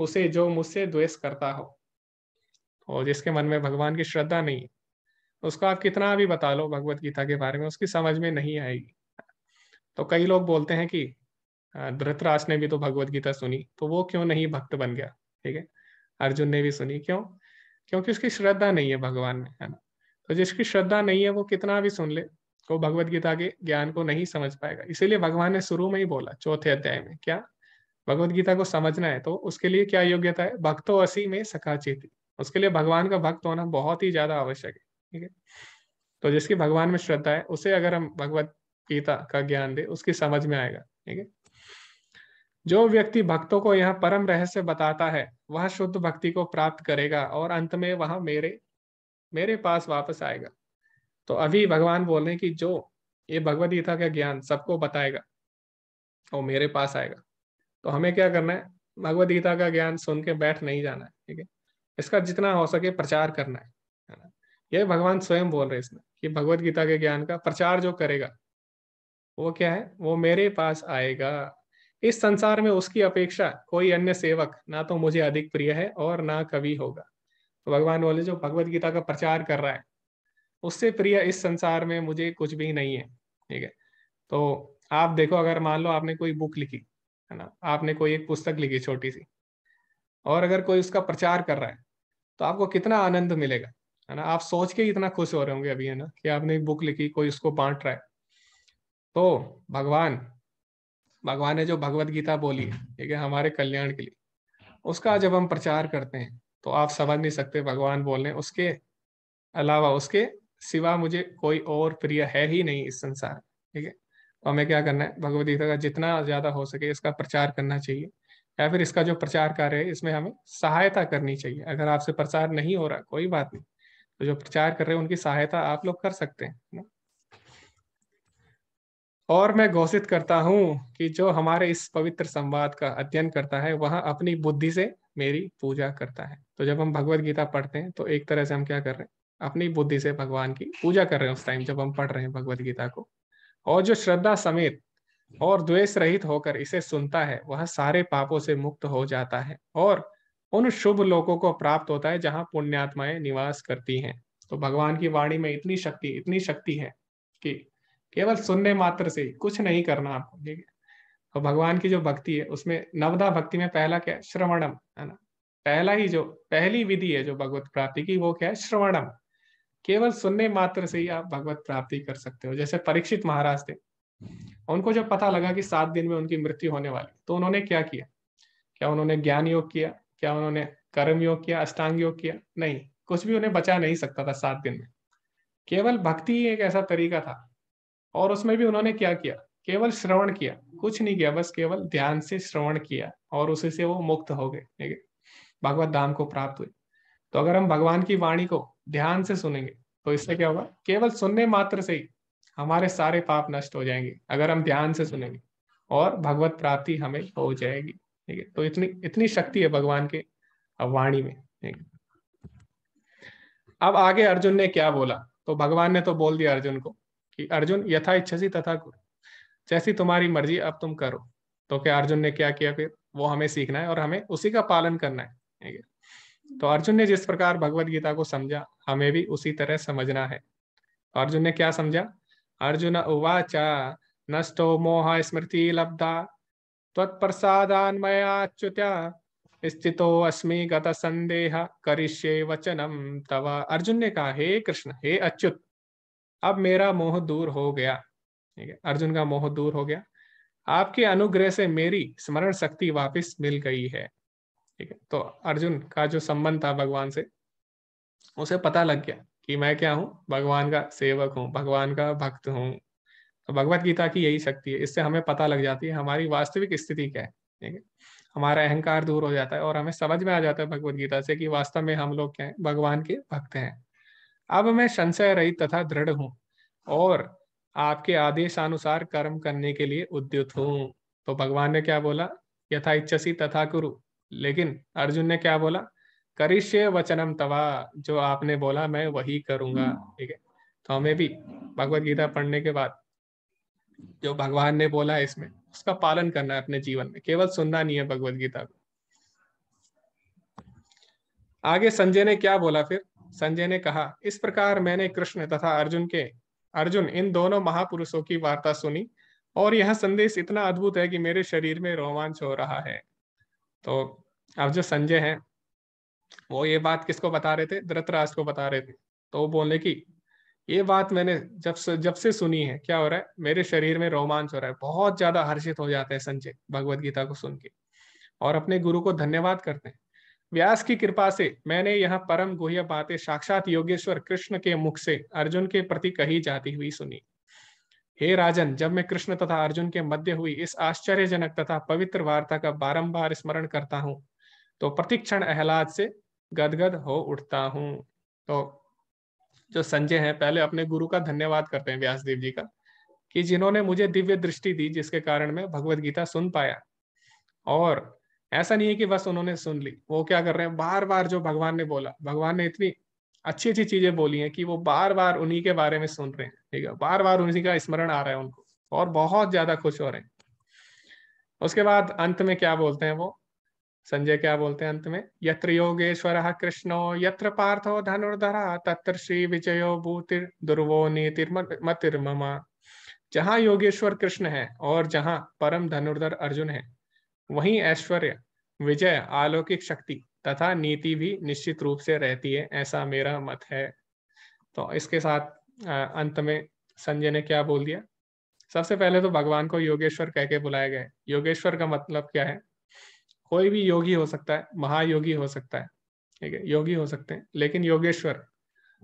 [SPEAKER 1] उसे जो मुझसे द्वेष करता हो और जिसके मन में भगवान की श्रद्धा नहीं है उसको आप कितना भी बता लो भगवत गीता के बारे में उसकी समझ में नहीं आएगी तो कई लोग बोलते हैं कि धृतराज ने भी तो भगवत गीता सुनी तो वो क्यों नहीं भक्त बन गया ठीक है अर्जुन ने भी सुनी क्यों क्योंकि उसकी श्रद्धा नहीं है भगवान में है ना तो जिसकी श्रद्धा नहीं है वो कितना भी सुन ले वो भगवत गीता के ज्ञान को नहीं समझ पाएगा इसीलिए भगवान ने शुरू में ही बोला चौथे अध्याय में क्या भगवत गीता को समझना है तो उसके लिए क्या योग्यता है भक्तो असी में सकाचित उसके लिए भगवान का भक्त होना बहुत ही ज्यादा आवश्यक है ठीक है तो जिसकी भगवान में श्रद्धा है उसे अगर हम भगवत गीता का ज्ञान दे उसकी समझ में आएगा ठीक है जो व्यक्ति भक्तों को यह परम रहस्य बताता है वह शुद्ध भक्ति को प्राप्त करेगा और अंत में वह मेरे मेरे पास वापस आएगा तो अभी भगवान बोल रहे हैं कि जो ये भगवदगीता का ज्ञान सबको बताएगा और मेरे पास आएगा तो हमें क्या करना है भगवदगीता का ज्ञान सुन के बैठ नहीं जाना है ठीक है इसका जितना हो सके प्रचार करना है ये भगवान स्वयं बोल रहे हैं इसमें कि भगवदगीता के ज्ञान का प्रचार जो करेगा वो क्या है वो मेरे पास आएगा इस संसार में उसकी अपेक्षा कोई अन्य सेवक ना तो मुझे अधिक प्रिय है और ना कभी होगा तो भगवान बोले जो भगवत गीता का प्रचार कर रहा है उससे प्रिय इस संसार में मुझे कुछ भी नहीं है ठीक है तो आप देखो अगर मान लो आपने कोई बुक लिखी है ना आपने कोई एक पुस्तक लिखी छोटी सी और अगर कोई उसका प्रचार कर रहा है तो आपको कितना आनंद मिलेगा है ना आप सोच के इतना खुश हो रहे होंगे अभी है ना कि आपने एक बुक लिखी कोई उसको बांट रहा है तो भगवान भगवान ने जो भगवत गीता बोली है हम्म। ठीक है हमारे कल्याण के लिए उसका जब हम प्रचार करते हैं तो आप समझ नहीं सकते भगवान बोल रहे उसके अलावा उसके सिवा मुझे कोई और प्रिय है ही नहीं इस संसार ठीक है तो हमें क्या करना है भगवत गीता का जितना ज्यादा हो सके इसका प्रचार करना चाहिए या फिर इसका जो प्रचार कार्य है इसमें हमें सहायता करनी चाहिए अगर आपसे प्रचार नहीं हो रहा कोई बात नहीं तो जो प्रचार कर रहे हैं उनकी सहायता आप लोग कर सकते हैं ना और मैं घोषित करता हूँ कि जो हमारे इस पवित्र संवाद का अध्ययन करता है वह अपनी बुद्धि से मेरी पूजा करता है तो जब हम भगवत गीता पढ़ते हैं तो एक तरह से हम क्या कर रहे हैं अपनी बुद्धि से भगवान की पूजा कर रहे हैं उस टाइम जब हम पढ़ रहे हैं भगवत गीता को और जो श्रद्धा समेत और द्वेष रहित होकर इसे सुनता है वह सारे पापों से मुक्त हो जाता है और उन शुभ लोगों को प्राप्त होता है जहाँ पुण्यात्माएं निवास करती हैं तो भगवान की वाणी में इतनी शक्ति इतनी शक्ति है कि केवल सुनने मात्र से ही कुछ नहीं करना आपको ठीक है और भगवान की जो भक्ति है उसमें नवदा भक्ति में पहला क्या है श्रवणम है ना पहला ही जो पहली विधि है जो भगवत प्राप्ति की वो क्या है श्रवणम केवल सुनने मात्र से ही आप भगवत प्राप्ति कर सकते हो जैसे परीक्षित महाराज थे उनको जब पता लगा कि सात दिन में उनकी मृत्यु होने वाली तो उन्होंने क्या किया क्या उन्होंने ज्ञान योग किया क्या उन्होंने कर्म योग किया अष्टांग योग किया नहीं कुछ भी उन्हें बचा नहीं सकता था सात दिन में केवल भक्ति ही एक ऐसा तरीका था और उसमें भी उन्होंने क्या किया केवल श्रवण किया कुछ नहीं किया बस केवल ध्यान से श्रवण किया और उसी से वो मुक्त हो गए ठीक है भगवत धाम को प्राप्त हुए तो अगर हम भगवान की वाणी को ध्यान से सुनेंगे तो इससे क्या होगा केवल सुनने मात्र से ही हमारे सारे पाप नष्ट हो जाएंगे अगर हम ध्यान से सुनेंगे और भगवत प्राप्ति हमें हो जाएगी ठीक है तो इतनी इतनी शक्ति है भगवान के वाणी में ठीक है अब आगे अर्जुन ने क्या बोला तो भगवान ने तो बोल दिया अर्जुन को कि अर्जुन यथा इच्छसी तथा करो जैसी तुम्हारी मर्जी अब तुम करो तो क्या अर्जुन ने क्या किया फिर वो हमें सीखना है और हमें उसी का पालन करना है तो अर्जुन ने जिस प्रकार भगवत गीता को समझा हमें भी उसी तरह समझना है अर्जुन ने क्या समझा अर्जुन उवाचा नष्टो मोह स्मृति लब्धा मयाच्युत्या स्थितो अस्मि गत संदेह करिष्ये वचनम तव अर्जुन ने कहा हे कृष्ण हे अच्युत अब मेरा मोह दूर हो गया ठीक है अर्जुन का मोह दूर हो गया आपके अनुग्रह से मेरी स्मरण शक्ति वापस मिल गई है ठीक है तो अर्जुन का जो संबंध था भगवान से उसे पता लग गया कि मैं क्या हूँ भगवान का सेवक हूँ भगवान का भक्त हूँ तो भगवत गीता की यही शक्ति है इससे हमें पता लग जाती है हमारी वास्तविक स्थिति क्या है ठीक है हमारा अहंकार दूर हो जाता है और हमें समझ में आ जाता है भगवत गीता से कि वास्तव में हम लोग क्या है भगवान के भक्त हैं अब मैं संशय रहित तथा दृढ़ हूं और आपके आदेशानुसार कर्म करने के लिए उद्युत हूं तो भगवान ने क्या बोला यथा इच्छसी तथा कुरु लेकिन अर्जुन ने क्या बोला करिष्य वचनम तवा जो आपने बोला मैं वही करूंगा ठीक है तो हमें भी भगवत गीता पढ़ने के बाद जो भगवान ने बोला है इसमें उसका पालन करना है अपने जीवन में केवल सुनना नहीं है भगवत गीता को आगे संजय ने क्या बोला फिर संजय ने कहा इस प्रकार मैंने कृष्ण तथा अर्जुन के अर्जुन इन दोनों महापुरुषों की वार्ता सुनी और यह संदेश इतना अद्भुत है कि मेरे शरीर में रोमांच हो रहा है तो अब जो संजय हैं वो ये बात किसको बता रहे थे धृतराज को बता रहे थे तो वो बोले कि ये बात मैंने जब से जब से सुनी है क्या हो रहा है मेरे शरीर में रोमांच हो रहा है बहुत ज्यादा हर्षित हो जाते हैं संजय भगवत गीता को सुन के और अपने गुरु को धन्यवाद करते हैं व्यास की कृपा से मैंने यह परम गुह्य बातें साक्षात योगेश्वर कृष्ण के मुख से अर्जुन के प्रति कही जाती हुई सुनी हे राजन जब मैं कृष्ण तथा अर्जुन के मध्य हुई इस आश्चर्यजनक तथा पवित्र वार्ता का बारंबार स्मरण करता हूँ तो प्रतिक्षण अहलाद से गदगद हो उठता हूँ तो जो संजय है पहले अपने गुरु का धन्यवाद करते हैं व्यासदेव जी का कि जिन्होंने मुझे दिव्य दृष्टि दी जिसके कारण मैं भगवत गीता सुन पाया और ऐसा नहीं है कि बस उन्होंने सुन ली वो क्या कर रहे हैं बार बार जो भगवान ने बोला भगवान ने इतनी अच्छी अच्छी चीजें बोली हैं कि वो बार बार उन्हीं के बारे में सुन रहे हैं ठीक है बार बार उन्हीं का स्मरण आ रहा है उनको और बहुत ज्यादा खुश हो रहे हैं उसके बाद अंत में क्या बोलते हैं वो संजय क्या बोलते हैं अंत में यत्र योगेश्वर कृष्णो यत्र पार्थो धनुर्धरा तत्र श्री विजयो भूति दुर्वो नीतिर्मतिर्ममा जहाँ योगेश्वर कृष्ण है और जहाँ परम धनुर्धर अर्जुन है वही ऐश्वर्य विजय अलौकिक शक्ति तथा नीति भी निश्चित रूप से रहती है ऐसा मेरा मत है तो इसके साथ अंत में संजय ने क्या बोल दिया सबसे पहले तो भगवान को योगेश्वर कह के बुलाए गए योगेश्वर का मतलब क्या है कोई भी योगी हो सकता है महायोगी हो सकता है ठीक है योगी हो सकते हैं लेकिन योगेश्वर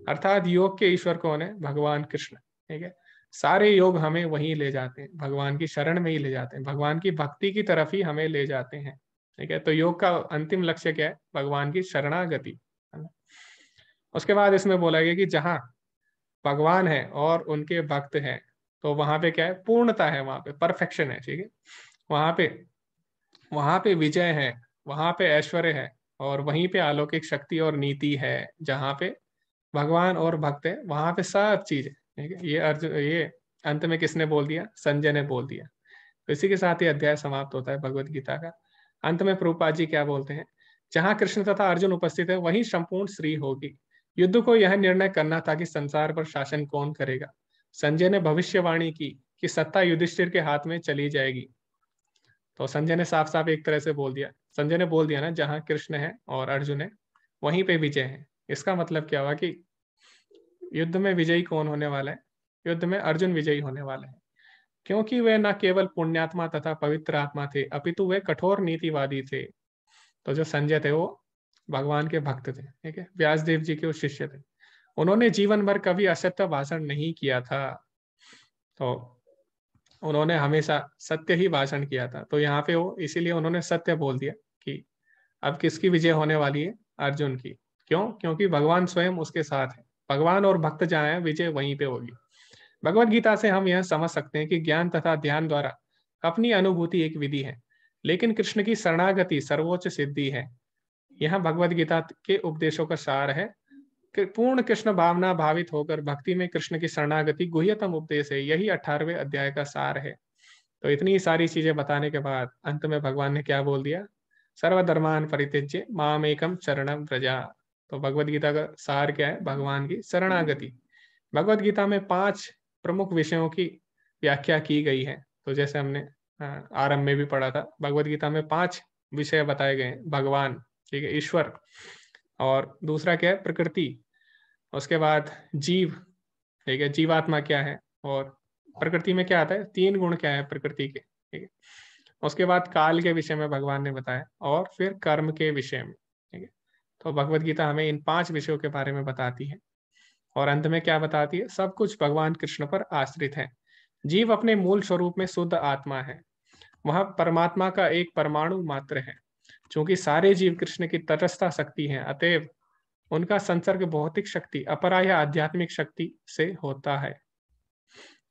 [SPEAKER 1] अर्थात योग के ईश्वर कौन है भगवान कृष्ण ठीक है सारे योग हमें वहीं ले जाते हैं भगवान की शरण में ही ले जाते हैं भगवान की भक्ति की तरफ ही हमें ले जाते हैं ठीक है तो योग का अंतिम लक्ष्य क्या है भगवान की शरणागति उसके बाद इसमें बोला गया कि जहाँ भगवान है और उनके भक्त हैं तो वहां पे क्या है पूर्णता है वहां पे परफेक्शन है ठीक है वहां पे वहां पे विजय है वहां पे ऐश्वर्य है और वहीं पे अलौकिक शक्ति और नीति है जहाँ पे भगवान और भक्त है वहां पे सब चीज है ये अर्जुन ये अंत में किसने बोल दिया संजय ने बोल दिया तो इसी के साथ ही अध्याय समाप्त होता है भगवत गीता का अंत में प्रूपा जी क्या बोलते हैं जहाँ कृष्ण तथा अर्जुन उपस्थित है वहीं संपूर्ण श्री होगी युद्ध को यह निर्णय करना था कि संसार पर शासन कौन करेगा संजय ने भविष्यवाणी की कि सत्ता युधिष्ठिर के हाथ में चली जाएगी तो संजय ने साफ साफ एक तरह से बोल दिया संजय ने बोल दिया ना जहाँ कृष्ण है और अर्जुन है वहीं पे विजय है इसका मतलब क्या हुआ कि युद्ध में विजयी कौन होने वाला है युद्ध में अर्जुन विजयी होने वाले हैं क्योंकि वे न केवल पुण्यात्मा तथा पवित्र आत्मा थे अपितु वे कठोर नीतिवादी थे तो जो संजय थे वो भगवान के भक्त थे ठीक है व्यासदेव जी के वो शिष्य थे उन्होंने जीवन भर कभी असत्य भाषण नहीं किया था तो उन्होंने हमेशा सत्य ही भाषण किया था तो यहाँ पे वो इसीलिए उन्होंने सत्य बोल दिया कि अब किसकी विजय होने वाली है अर्जुन की क्यों क्योंकि भगवान स्वयं उसके साथ है भगवान और भक्त जहाँ है विजय वहीं पे होगी भगवत गीता से हम यह समझ सकते हैं कि ज्ञान तथा ध्यान द्वारा अपनी अनुभूति एक विधि है लेकिन कृष्ण की शरणागति सर्वोच्च सिद्धि है यह भगवत गीता के उपदेशों का सार है कि पूर्ण कृष्ण भावना भावित होकर भक्ति में कृष्ण की शरणागति गुह्यतम उपदेश है यही अठारवे अध्याय का सार है तो इतनी सारी चीजें बताने के बाद अंत में भगवान ने क्या बोल दिया सर्वधर्मान परित्यज्य माम एकम चरणम प्रजा तो भगवत गीता का सार क्या है भगवान की शरणागति हम्म। भगवत गीता में पांच प्रमुख विषयों की व्याख्या की गई है तो जैसे हमने आरंभ में भी पढ़ा था भगवत गीता में पांच विषय बताए गए हैं भगवान ठीक है ईश्वर और दूसरा क्या है प्रकृति उसके बाद जीव ठीक है जीवात्मा क्या है और प्रकृति में क्या आता है तीन गुण क्या है प्रकृति के ठीक है उसके बाद काल के विषय में भगवान ने बताया और फिर कर्म के विषय में तो भगवत गीता हमें इन पांच विषयों के बारे में बताती है और अंत में क्या बताती है सब कुछ भगवान कृष्ण पर आश्रित है जीव अपने मूल स्वरूप में शुद्ध आत्मा है वह परमात्मा का एक परमाणु मात्र है क्योंकि सारे जीव कृष्ण की तटस्था शक्ति है अतएव उनका संसर्ग भौतिक शक्ति अपरा या आध्यात्मिक शक्ति से होता है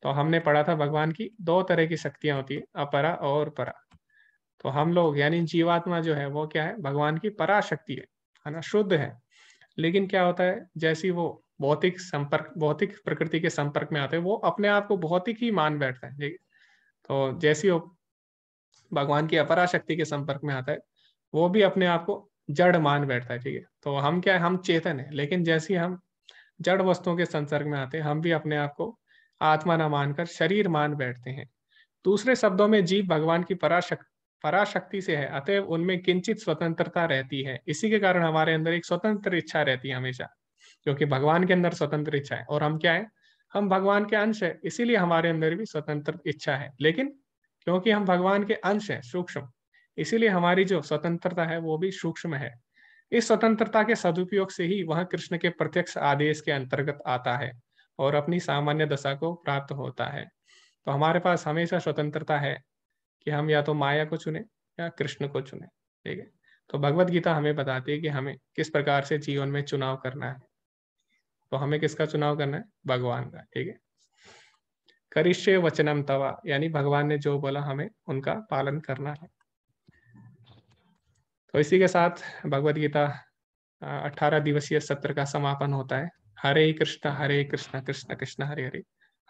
[SPEAKER 1] तो हमने पढ़ा था भगवान की दो तरह की शक्तियां होती है अपरा और परा तो हम लोग यानी जीवात्मा जो है वो क्या है भगवान की पराशक्ति है है ना शुद्ध है लेकिन क्या होता है जैसी वो भौतिक संपर्क भौतिक प्रकृति के संपर्क में आते हैं वो अपने आप को भौतिक ही मान बैठता है तो जैसी वो भगवान की अपरा शक्ति के संपर्क में आता है वो भी अपने आप को जड़ मान बैठता है ठीक है तो हम क्या है हम चेतन है लेकिन जैसे हम जड़ वस्तुओं के संसर्ग में आते हैं हम भी अपने आप को आत्मा न मानकर शरीर मान बैठते हैं दूसरे शब्दों में जीव भगवान की पराशक्ति पराशक्ति से है अतएव उनमें किंचित स्वतंत्रता रहती है इसी के कारण हमारे अंदर एक स्वतंत्र इच्छा रहती है हमेशा क्योंकि भगवान के अंदर स्वतंत्र इच्छा है और हम क्या है हम भगवान के अंश है इसीलिए हमारे अंदर भी स्वतंत्र इच्छा है लेकिन क्योंकि हम भगवान के अंश है सूक्ष्म इसीलिए हमारी जो स्वतंत्रता है वो भी सूक्ष्म है इस स्वतंत्रता के सदुपयोग से ही वह कृष्ण के प्रत्यक्ष आदेश के अंतर्गत आता है और अपनी सामान्य दशा को प्राप्त होता है तो हमारे पास हमेशा स्वतंत्रता है कि हम या तो माया को चुने या कृष्ण को चुने ठीक है तो भगवत गीता हमें बताती है कि हमें किस प्रकार से जीवन में चुनाव करना है तो हमें किसका चुनाव करना है भगवान का ठीक है करिष्य वचनम तवा यानी भगवान ने जो बोला हमें उनका पालन करना है तो इसी के साथ भगवत गीता अठारह दिवसीय सत्र का समापन होता है हरे कृष्ण हरे कृष्ण कृष्ण कृष्ण हरे हरे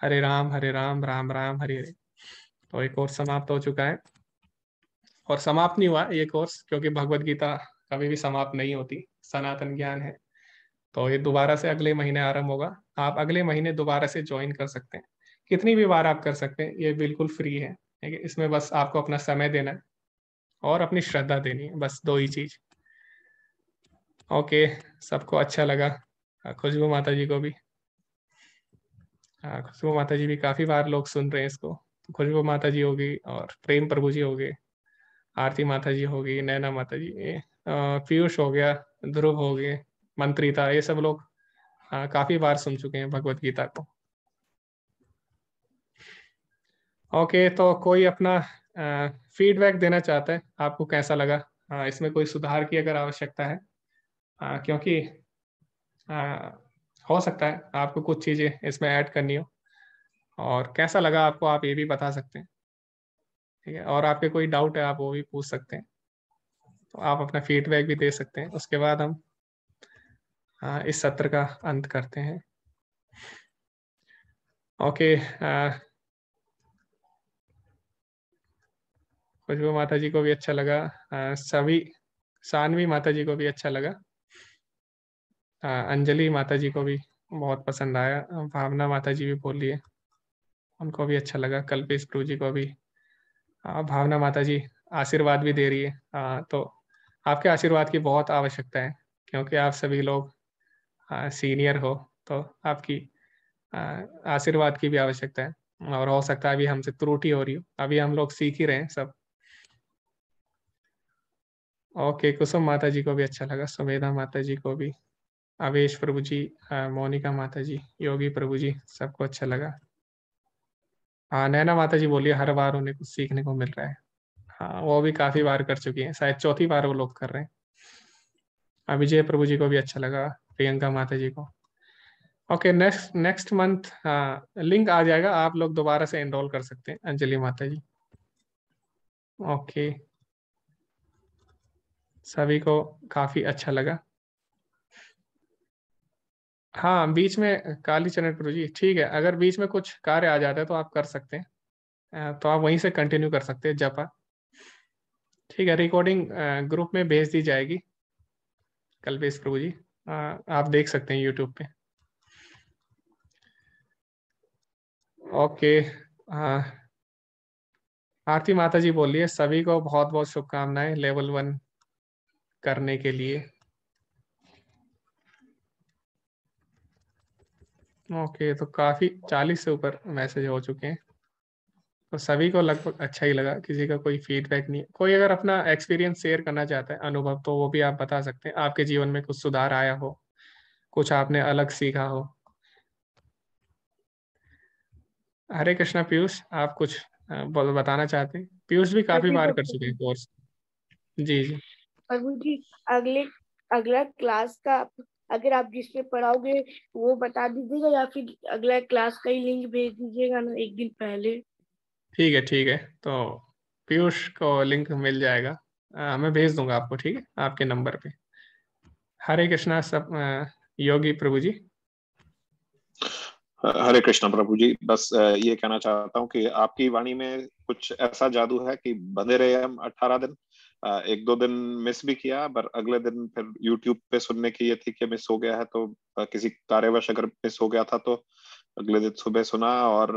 [SPEAKER 1] हरे राम हरे राम राम राम हरे हरे तो ये कोर्स समाप्त हो चुका है और समाप्त नहीं हुआ ये कोर्स क्योंकि भगवत गीता कभी भी समाप्त नहीं होती सनातन ज्ञान है तो ये दोबारा से अगले महीने आरंभ होगा आप अगले महीने दोबारा से ज्वाइन कर सकते हैं कितनी भी बार आप कर सकते हैं ये बिल्कुल फ्री है ठीक है इसमें बस आपको अपना समय देना है और अपनी श्रद्धा देनी है बस दो ही चीज ओके सबको अच्छा लगा खुशबू माता जी को भी खुशबू माता जी भी काफी बार लोग सुन रहे हैं इसको खुशबू माता जी होगी और प्रेम प्रभु जी होगी आरती माता जी होगी नैना माता जी पीयूष हो गया ध्रुव हो गए मंत्रिता ये सब लोग आ, काफी बार सुन चुके हैं भगवत गीता को ओके तो कोई अपना फीडबैक देना चाहता है आपको कैसा लगा आ, इसमें कोई सुधार की अगर आवश्यकता है आ, क्योंकि आ, हो सकता है आपको कुछ चीजें इसमें ऐड करनी हो और कैसा लगा आपको आप ये भी बता सकते हैं ठीक है और आपके कोई डाउट है आप वो भी पूछ सकते हैं तो आप अपना फीडबैक भी दे सकते हैं उसके बाद हम आ, हाँ, इस सत्र का अंत करते हैं ओके खुशबू माता जी को भी अच्छा लगा सभी सानवी माता जी को भी अच्छा लगा अंजलि माता जी को भी बहुत पसंद आया भावना माता जी भी बोल रही है उनको भी अच्छा लगा कल्पेश गुरु जी को भी भावना माता जी आशीर्वाद भी दे रही है आ, तो आपके आशीर्वाद की बहुत आवश्यकता है क्योंकि आप सभी लोग आ, सीनियर हो तो आपकी आशीर्वाद की भी आवश्यकता है और हो सकता है अभी हमसे त्रुटि हो रही हो अभी हम लोग सीख ही रहे हैं सब ओके कुसुम माता जी को भी अच्छा लगा सुमेधा माता जी को भी अवेश प्रभु जी मोनिका माता जी योगी प्रभु जी सबको अच्छा लगा हाँ नैना माता जी बोलिए हर बार उन्हें कुछ सीखने को मिल रहा है हाँ वो भी काफी बार कर चुकी हैं शायद चौथी बार वो लोग कर रहे हैं अभिजय प्रभु जी को भी अच्छा लगा प्रियंका माता जी को ओके नेक्स्ट नेक्स्ट मंथ हाँ, लिंक आ जाएगा आप लोग दोबारा से एनरोल कर सकते हैं अंजलि माता जी ओके okay. सभी को काफ़ी अच्छा लगा हाँ बीच में काली चरण गुरु जी ठीक है अगर बीच में कुछ कार्य आ जाता है तो आप कर सकते हैं तो आप वहीं से कंटिन्यू कर सकते हैं जपा ठीक है रिकॉर्डिंग ग्रुप में भेज दी जाएगी कल्पेश प्रभु जी आप देख सकते हैं यूट्यूब पे ओके हाँ आरती माता जी बोलिए सभी को बहुत बहुत शुभकामनाएं लेवल वन करने के लिए ओके तो काफी चालीस से ऊपर मैसेज हो चुके हैं तो सभी को लगभग अच्छा ही लगा किसी का कोई फीडबैक नहीं कोई अगर अपना एक्सपीरियंस शेयर करना चाहता है अनुभव तो वो भी आप बता सकते हैं आपके जीवन में कुछ सुधार आया हो कुछ आपने अलग सीखा हो हरे कृष्णा पीयूष आप कुछ बताना चाहते हैं पीयूष भी काफी बार तो कर चुके हैं कोर्स जी
[SPEAKER 2] जी जी अगले अगला क्लास का अगर आप जिसमें पढ़ाओगे वो बता दीजिएगा या फिर अगला क्लास का ही लिंक भेज दीजिएगा ना एक दिन पहले
[SPEAKER 1] ठीक है ठीक है तो पीयूष को लिंक मिल जाएगा आ, मैं भेज दूंगा आपको ठीक है आपके नंबर पे हरे कृष्णा सब योगी प्रभु जी हरे कृष्णा प्रभु जी बस ये कहना चाहता हूँ कि आपकी वाणी में कुछ ऐसा जादू है कि बंधे रहे हम अठारह दिन एक दो दिन मिस भी किया पर अगले दिन फिर यूट्यूब पे सुनने की ये थी कि मिस हो गया है तो किसी कार्यवश अगर मिस हो गया था तो अगले दिन सुबह सुना और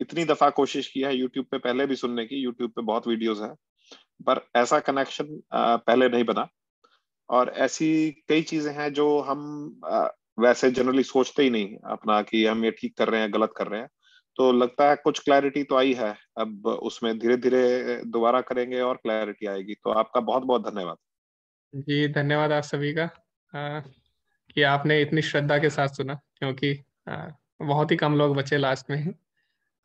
[SPEAKER 1] इतनी दफा कोशिश की है यूट्यूब पे पहले भी सुनने की यूट्यूब पे बहुत वीडियोस हैं पर ऐसा कनेक्शन पहले नहीं बना और ऐसी कई चीजें हैं जो हम वैसे जनरली सोचते ही नहीं अपना कि हम ये ठीक कर रहे हैं गलत कर रहे हैं तो लगता है कुछ क्लैरिटी तो आई है अब उसमें धीरे धीरे दोबारा करेंगे और क्लैरिटी आएगी तो आपका बहुत बहुत धन्यवाद जी धन्यवाद आप सभी का आ, कि आपने इतनी श्रद्धा के साथ सुना क्योंकि आ, बहुत ही कम लोग बचे लास्ट में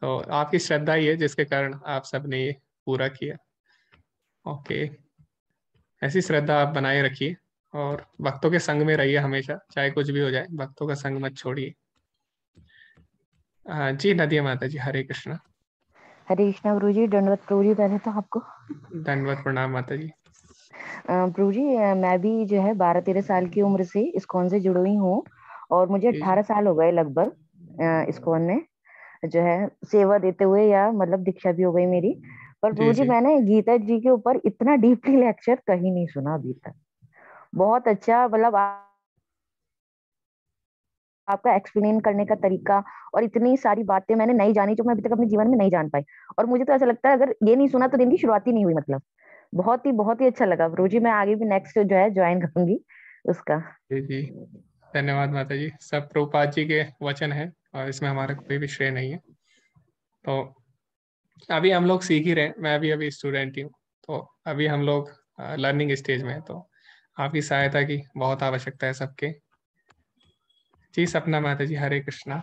[SPEAKER 1] तो आपकी श्रद्धा ही है जिसके कारण आप सब ने ये पूरा किया ओके ऐसी श्रद्धा आप बनाए रखिए और भक्तों के संग में रहिए हमेशा चाहे कुछ भी हो जाए भक्तों का संग मत छोड़िए हाँ, जी नदिया माता जी हरे कृष्णा
[SPEAKER 3] हरे कृष्णा गुरु जी दंडवत प्रभु जी पहले तो आपको
[SPEAKER 1] दंडवत प्रणाम माता जी
[SPEAKER 3] प्रभु जी मैं भी जो है बारह तेरह साल की उम्र से इस्कॉन से जुड़ी हुई हूँ और मुझे अठारह साल हो गए लगभग इस्कॉन में जो है सेवा देते हुए या मतलब दीक्षा भी हो गई मेरी पर प्रभु जी, जी मैंने गीता जी के ऊपर इतना डीपली लेक्चर कहीं नहीं सुना अभी तक बहुत अच्छा मतलब आपका एक्सप्लेन करने का तरीका और इतनी सारी बातें मैंने नहीं जानी जो मैं अभी तक अपने जीवन में नहीं जान पाई और मुझे तो ऐसा लगता है अगर ये नहीं सुना तो दिन की शुरुआत ही नहीं हुई मतलब बहुत ही बहुत ही अच्छा लगा रोजी मैं आगे भी नेक्स्ट जो है ज्वाइन करूंगी उसका
[SPEAKER 1] जी जी धन्यवाद माता जी सब प्रभुपाद जी के वचन है और इसमें हमारा कोई भी श्रेय नहीं है तो अभी हम लोग सीख ही रहे मैं अभी अभी स्टूडेंट ही हूँ तो अभी हम लोग लर्निंग स्टेज में है तो आपकी सहायता की बहुत आवश्यकता है सबके जी सपना माता जी हरे कृष्णा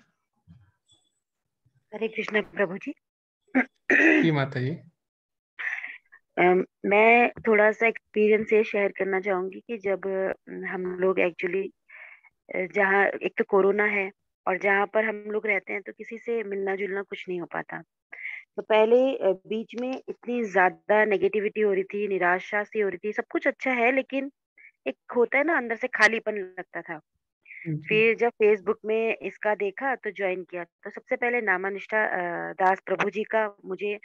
[SPEAKER 3] हरे कृष्णा प्रभु जी जी माता जी मैं थोड़ा सा एक्सपीरियंस ये शेयर करना चाहूंगी कि जब हम लोग एक्चुअली जहाँ एक तो कोरोना है और जहाँ पर हम लोग रहते हैं तो किसी से मिलना जुलना कुछ नहीं हो पाता तो पहले बीच में इतनी ज्यादा नेगेटिविटी हो रही थी निराशा सी हो रही थी सब कुछ अच्छा है लेकिन एक होता है ना अंदर से खालीपन लगता था फिर जब फेसबुक में इसका देखा तो ज्वाइन किया तो सबसे पहले नामानिष्ठा दास प्रभु जी का मुझे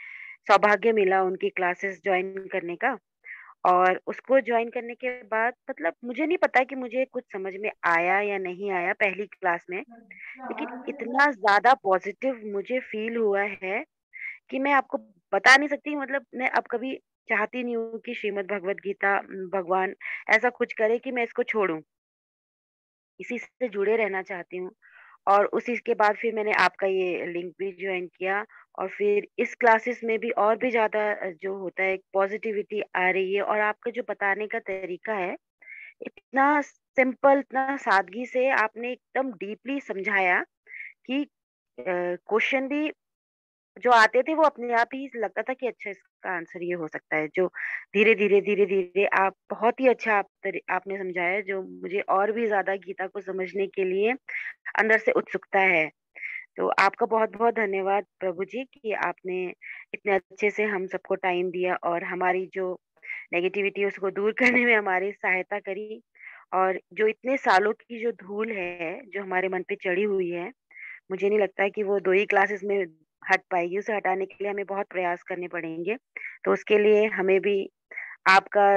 [SPEAKER 3] सौभाग्य मिला उनकी क्लासेस ज्वाइन करने का और उसको ज्वाइन करने के बाद मतलब मुझे नहीं पता कि मुझे कुछ समझ में आया या नहीं आया पहली क्लास में
[SPEAKER 2] लेकिन इतना
[SPEAKER 3] ज्यादा पॉजिटिव मुझे फील हुआ है कि मैं आपको बता नहीं सकती मतलब मैं अब कभी चाहती नहीं हूँ कि श्रीमद भगवत गीता भगवान ऐसा कुछ करे कि मैं इसको छोड़ू इसी से जुड़े रहना चाहती हूँ और उसी के बाद फिर मैंने आपका ये लिंक भी ज्वाइन किया और फिर इस क्लासेस में भी और भी ज़्यादा जो होता है पॉजिटिविटी आ रही है और आपका जो बताने का तरीका है इतना सिंपल इतना सादगी से आपने एकदम डीपली समझाया कि क्वेश्चन भी जो आते थे वो अपने आप ही लगता था कि अच्छा इसका आंसर ये हो सकता है जो धीरे धीरे धीरे धीरे आप बहुत ही अच्छा आप तर, आपने समझाया जो मुझे और भी ज्यादा गीता को समझने के लिए अंदर से उत्सुकता है तो आपका बहुत बहुत धन्यवाद प्रभु जी कि आपने इतने अच्छे से हम सबको टाइम दिया और हमारी जो नेगेटिविटी उसको दूर करने में हमारी सहायता करी और जो इतने सालों की जो धूल है जो हमारे मन पे चढ़ी हुई है मुझे नहीं लगता कि वो दो ही क्लासेस में हट पाएगी उसे हटाने के लिए हमें बहुत प्रयास करने पड़ेंगे तो उसके लिए हमें भी आपका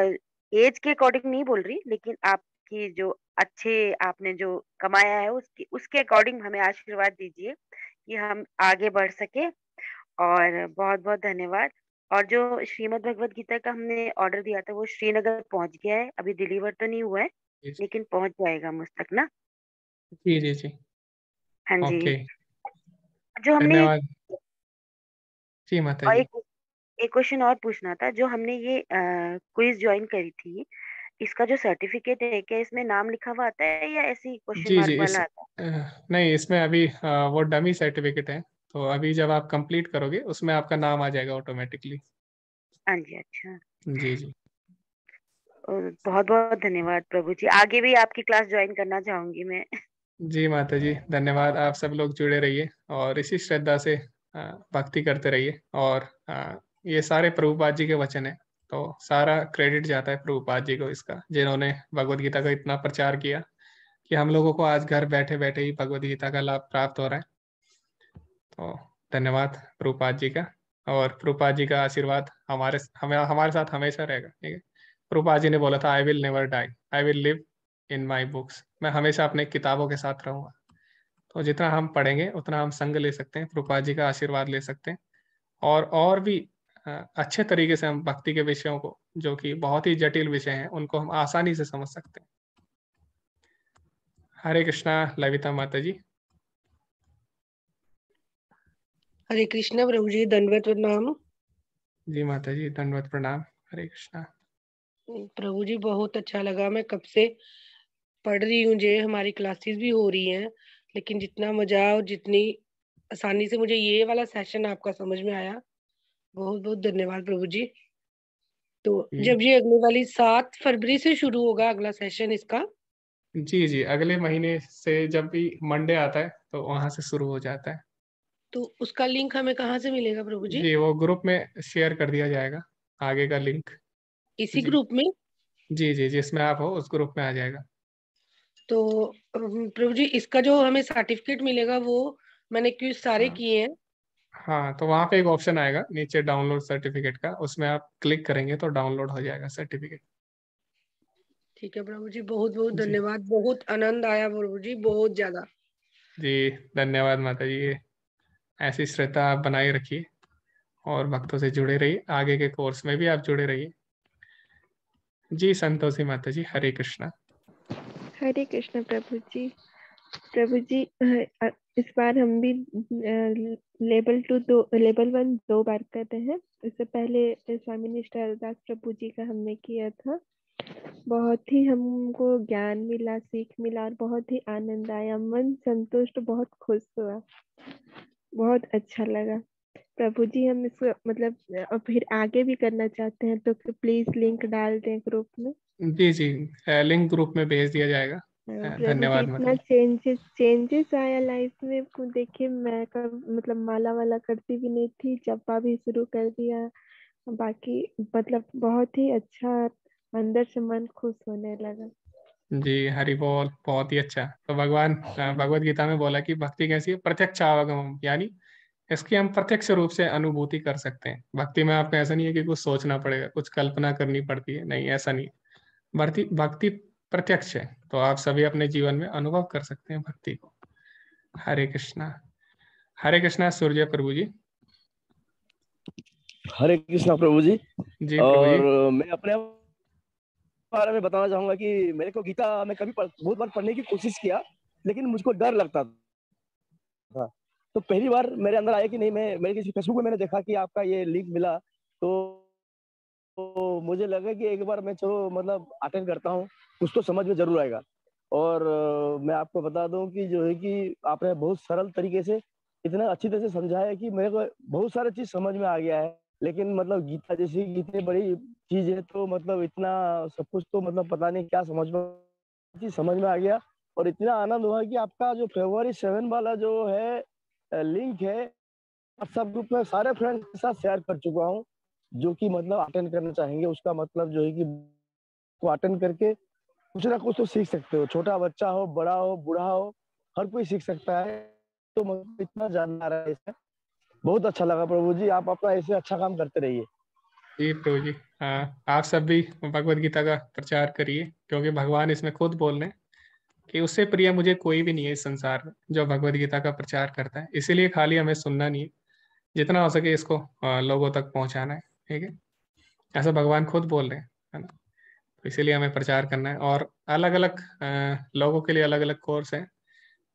[SPEAKER 3] एज के अकॉर्डिंग नहीं बोल रही लेकिन आपकी जो अच्छे आपने जो कमाया है उसकी उसके अकॉर्डिंग हमें आशीर्वाद दीजिए कि हम आगे बढ़ सके और बहुत बहुत धन्यवाद और जो श्रीमद भगवत गीता का हमने ऑर्डर दिया था वो श्रीनगर पहुंच गया है अभी डिलीवर तो नहीं हुआ है लेकिन पहुंच जाएगा मुझ तक ना
[SPEAKER 1] जी जी जी हाँ जी जो हमने जी माता और एक
[SPEAKER 3] एक क्वेश्चन और पूछना था जो हमने ये क्विज ज्वाइन करी थी इसका जो सर्टिफिकेट है क्या इसमें नाम लिखा हुआ आता है या ऐसी क्वेश्चन मार्क जी इस, वाला
[SPEAKER 1] आता अ, नहीं इसमें अभी वो डमी सर्टिफिकेट है तो अभी जब आप कंप्लीट करोगे उसमें आपका नाम आ जाएगा ऑटोमेटिकली है
[SPEAKER 3] हाँ जी अच्छा जी जी बहुत बहुत धन्यवाद प्रभु जी आगे भी आपकी क्लास ज्वाइन करना चाहूंगी मैं
[SPEAKER 1] जी माता जी धन्यवाद आप सब लोग जुड़े रहिए और इसी श्रद्धा से भक्ति करते रहिए और ये सारे प्रभुपाद जी के वचन है तो सारा क्रेडिट जाता है प्रभुपाद जी को इसका जिन्होंने भगवत गीता का इतना प्रचार किया कि हम लोगों को आज घर बैठे बैठे ही भगवत गीता का लाभ प्राप्त हो रहा है तो धन्यवाद प्रभुपाद जी का और प्रभुपाद जी का आशीर्वाद हमारे हमें हमारे साथ हमेशा रहेगा ठीक है प्रभुपाद जी ने बोला था I will never die I will live in my books मैं हमेशा अपने किताबों के साथ रहूंगा तो जितना हम पढ़ेंगे उतना हम संग ले सकते हैं प्रपाद जी का आशीर्वाद ले सकते हैं और और भी अच्छे तरीके से हम भक्ति के विषयों को जो कि बहुत ही जटिल विषय हैं उनको हम आसानी से समझ सकते हैं हरे कृष्णा लविता माता जी हरे कृष्णा प्रभु जी दंडवत प्रणाम जी माता जी दंडवत प्रणाम हरे कृष्णा
[SPEAKER 2] प्रभु जी बहुत अच्छा लगा मैं कब से पढ़ रही हूँ जो हमारी क्लासेस भी हो रही हैं लेकिन जितना मजा और जितनी आसानी से मुझे ये वाला सेशन आपका समझ में आया बहुत बहुत धन्यवाद प्रभु जी तो जब ये अगले वाली सात फरवरी से शुरू होगा अगला सेशन इसका
[SPEAKER 1] जी जी अगले महीने से जब भी मंडे आता है तो वहां से शुरू हो जाता है
[SPEAKER 2] तो उसका लिंक हमें कहाँ से मिलेगा प्रभु जी जी
[SPEAKER 1] वो ग्रुप में शेयर कर दिया जाएगा आगे का लिंक इसी ग्रुप में जी जी जिसमें आप हो उस ग्रुप में आ जाएगा
[SPEAKER 2] तो प्रभु जी इसका जो हमें सर्टिफिकेट मिलेगा वो मैंने क्यों सारे हाँ, किए हैं
[SPEAKER 1] हाँ तो वहाँ पे एक ऑप्शन आएगा नीचे डाउनलोड सर्टिफिकेट का उसमें आप क्लिक करेंगे तो डाउनलोड हो जाएगा सर्टिफिकेट
[SPEAKER 2] ठीक है प्रभु जी बहुत बहुत धन्यवाद बहुत आनंद आया प्रभु जी बहुत ज्यादा
[SPEAKER 1] जी धन्यवाद माता जी ऐसी श्रद्धा आप बनाए रखिए और भक्तों से जुड़े रहिए आगे के कोर्स में भी आप जुड़े रहिए जी संतोषी माता जी हरे कृष्णा
[SPEAKER 2] हरे कृष्ण प्रभु जी प्रभु जी इस बार हम भी लेवल टू दो लेवल वन दो बार कर रहे हैं इससे पहले स्वामी निष्ठादास प्रभु जी का हमने किया था बहुत ही हमको ज्ञान मिला सीख मिला और बहुत ही आनंद आया मन संतुष्ट बहुत खुश हुआ बहुत अच्छा लगा प्रभु जी हम इसको मतलब और फिर आगे भी करना चाहते हैं तो प्लीज लिंक डाल दें ग्रुप में
[SPEAKER 1] जी जी लिंक ग्रुप में भेज दिया जाएगा हाँ, धन्यवाद इतना
[SPEAKER 2] चेंजेस चेंजेस आया लाइफ में देखिए मैं कर, मतलब माला वाला करती भी नहीं थी जब्बा भी शुरू कर दिया बाकी मतलब बहुत ही अच्छा अंदर से मन खुश होने लगा
[SPEAKER 1] जी हरि बोल बहुत ही अच्छा तो भगवान भगवत गीता में बोला कि भक्ति कैसी है प्रत्यक्ष आवागम यानी इसकी हम प्रत्यक्ष रूप से अनुभूति कर सकते हैं भक्ति में आपको ऐसा नहीं है कि कुछ सोचना पड़ेगा कुछ कल्पना करनी पड़ती है नहीं ऐसा नहीं भक्ति प्रत्यक्ष है तो आप सभी अपने जीवन में अनुभव कर सकते हैं भक्ति को हरे कृष्णा हरे कृष्णा सूर्य प्रभु जी हरे कृष्णा प्रभु जी जी और मैं अपने
[SPEAKER 3] बारे में बताना चाहूंगा कि मेरे को गीता में कभी बहुत बार पढ़ने की कोशिश किया लेकिन मुझको डर लगता था तो पहली बार मेरे अंदर आया कि नहीं मैं मेरे किसी फेसबुक में मैंने
[SPEAKER 2] देखा कि आपका ये लिंक मिला तो, तो मुझे लगा कि एक बार मैं चलो मतलब अटेंड करता हूँ कुछ तो समझ में जरूर आएगा और मैं आपको बता दूं कि जो है कि आपने बहुत सरल तरीके से इतना अच्छी तरह से समझाया कि मेरे को बहुत सारे चीज समझ में आ गया है लेकिन मतलब गीता जैसी इतनी बड़ी चीज है तो मतलब इतना
[SPEAKER 1] सब कुछ तो मतलब पता नहीं क्या समझ में समझ में आ गया और इतना आनंद हुआ कि आपका जो फेब्रवरी सेवन वाला जो है लिंक है व्हाट्सएप ग्रुप में सारे फ्रेंड्स के साथ शेयर कर चुका हूँ जो कि मतलब अटेंड करना चाहेंगे उसका मतलब जो है कि को अटेंड करके कुछ ना कुछ तो सीख सकते हो छोटा बच्चा हो बड़ा हो बूढ़ा हो हर कोई सीख सकता है तो मतलब इतना जानना रहा है इसमें बहुत अच्छा लगा प्रभु जी आप अपना ऐसे अच्छा काम करते रहिए जी प्रभु जी आ, आप सब भी भगवत गीता का प्रचार करिए क्योंकि भगवान इसमें खुद बोल रहे हैं कि उससे प्रिय मुझे कोई भी नहीं है इस संसार में जो भगवत गीता का प्रचार करता है इसीलिए खाली हमें सुनना नहीं है जितना हो सके इसको लोगों तक पहुंचाना है ठीक है ऐसा भगवान खुद बोल रहे हैं है ना तो इसीलिए हमें प्रचार करना है और अलग अलग लोगों के लिए अलग अलग कोर्स है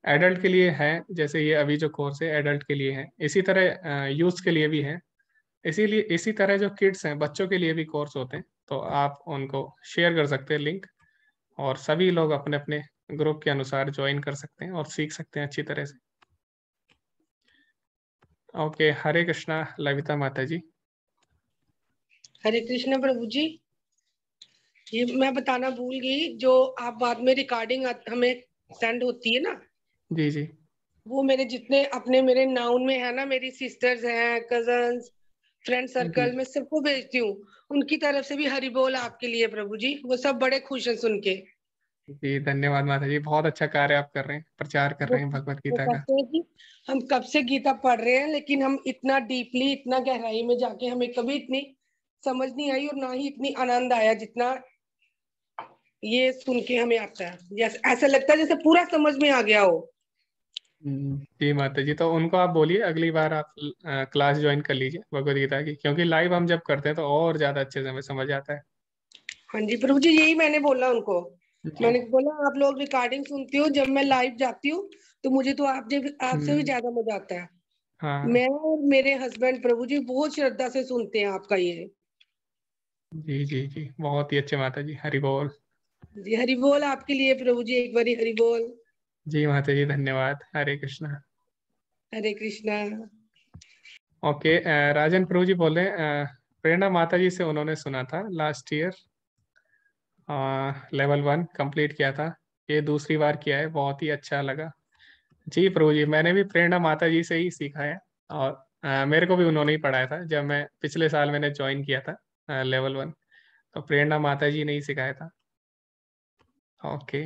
[SPEAKER 1] एडल्ट के लिए है जैसे ये अभी जो कोर्स है एडल्ट के लिए है इसी तरह यूथ के लिए भी है इसीलिए इसी तरह जो किड्स हैं बच्चों के लिए भी कोर्स होते हैं तो आप उनको शेयर कर सकते हैं लिंक और सभी लोग अपने अपने ग्रुप के अनुसार ज्वाइन कर सकते हैं और सीख सकते हैं अच्छी तरह से ओके हरे कृष्णा लविता माता जी
[SPEAKER 2] हरे कृष्ण प्रभु जी ये मैं बताना भूल गई जो आप बाद में रिकॉर्डिंग हमें सेंड होती है ना जी जी वो मेरे जितने अपने मेरे नाउन में है ना मेरी सिस्टर्स हैं कजन फ्रेंड सर्कल में सबको भेजती हूँ उनकी तरफ से भी हरी बोल आपके लिए प्रभु जी वो सब बड़े खुश हैं सुन के
[SPEAKER 1] जी धन्यवाद माता जी बहुत अच्छा कार्य आप कर रहे हैं प्रचार कर रहे हैं भगवत गीता
[SPEAKER 2] का हम कब से गीता पढ़ रहे हैं लेकिन हम इतना डीपली इतना गहराई में जाके हमें कभी इतनी समझ नहीं आई और ना ही इतनी आनंद आया जितना ये सुन के हमें आता है ऐसा लगता है जैसे पूरा समझ में आ गया हो
[SPEAKER 1] हम्म, जी माता जी तो उनको आप बोलिए अगली बार आप क्लास ज्वाइन कर लीजिए भगवत गीता की क्योंकि लाइव हम जब करते हैं तो और ज्यादा अच्छे से हमें समझ आता है हाँ
[SPEAKER 2] जी प्रभु जी यही मैंने बोला उनको मैंने बोला आप लोग रिकॉर्डिंग सुनती हो जब मैं लाइव जाती हूँ तो मुझे तो आप जब आपसे भी हम्म। ज्यादा मजा आता है हाँ। मैं और मेरे हस्बैंड प्रभु जी बहुत श्रद्धा से सुनते हैं आपका ये
[SPEAKER 1] जी जी जी बहुत ही अच्छे माता जी हरि बोल
[SPEAKER 2] जी हरि बोल आपके लिए प्रभु जी एक बार हरि बोल
[SPEAKER 1] जी माता जी धन्यवाद हरे कृष्णा
[SPEAKER 2] हरे कृष्णा
[SPEAKER 1] ओके राजन प्रभु जी बोले प्रेरणा माता जी से उन्होंने सुना था last year level one complete किया था ये दूसरी बार किया है बहुत ही अच्छा लगा जी प्रभु जी मैंने भी प्रेरणा माता जी से ही सीखा है और आ, मेरे को भी उन्होंने ही पढ़ाया था जब मैं पिछले साल मैंने ज्वाइन किया था लेवल वन तो प्रेरणा माता जी ने ही सिखाया था ओके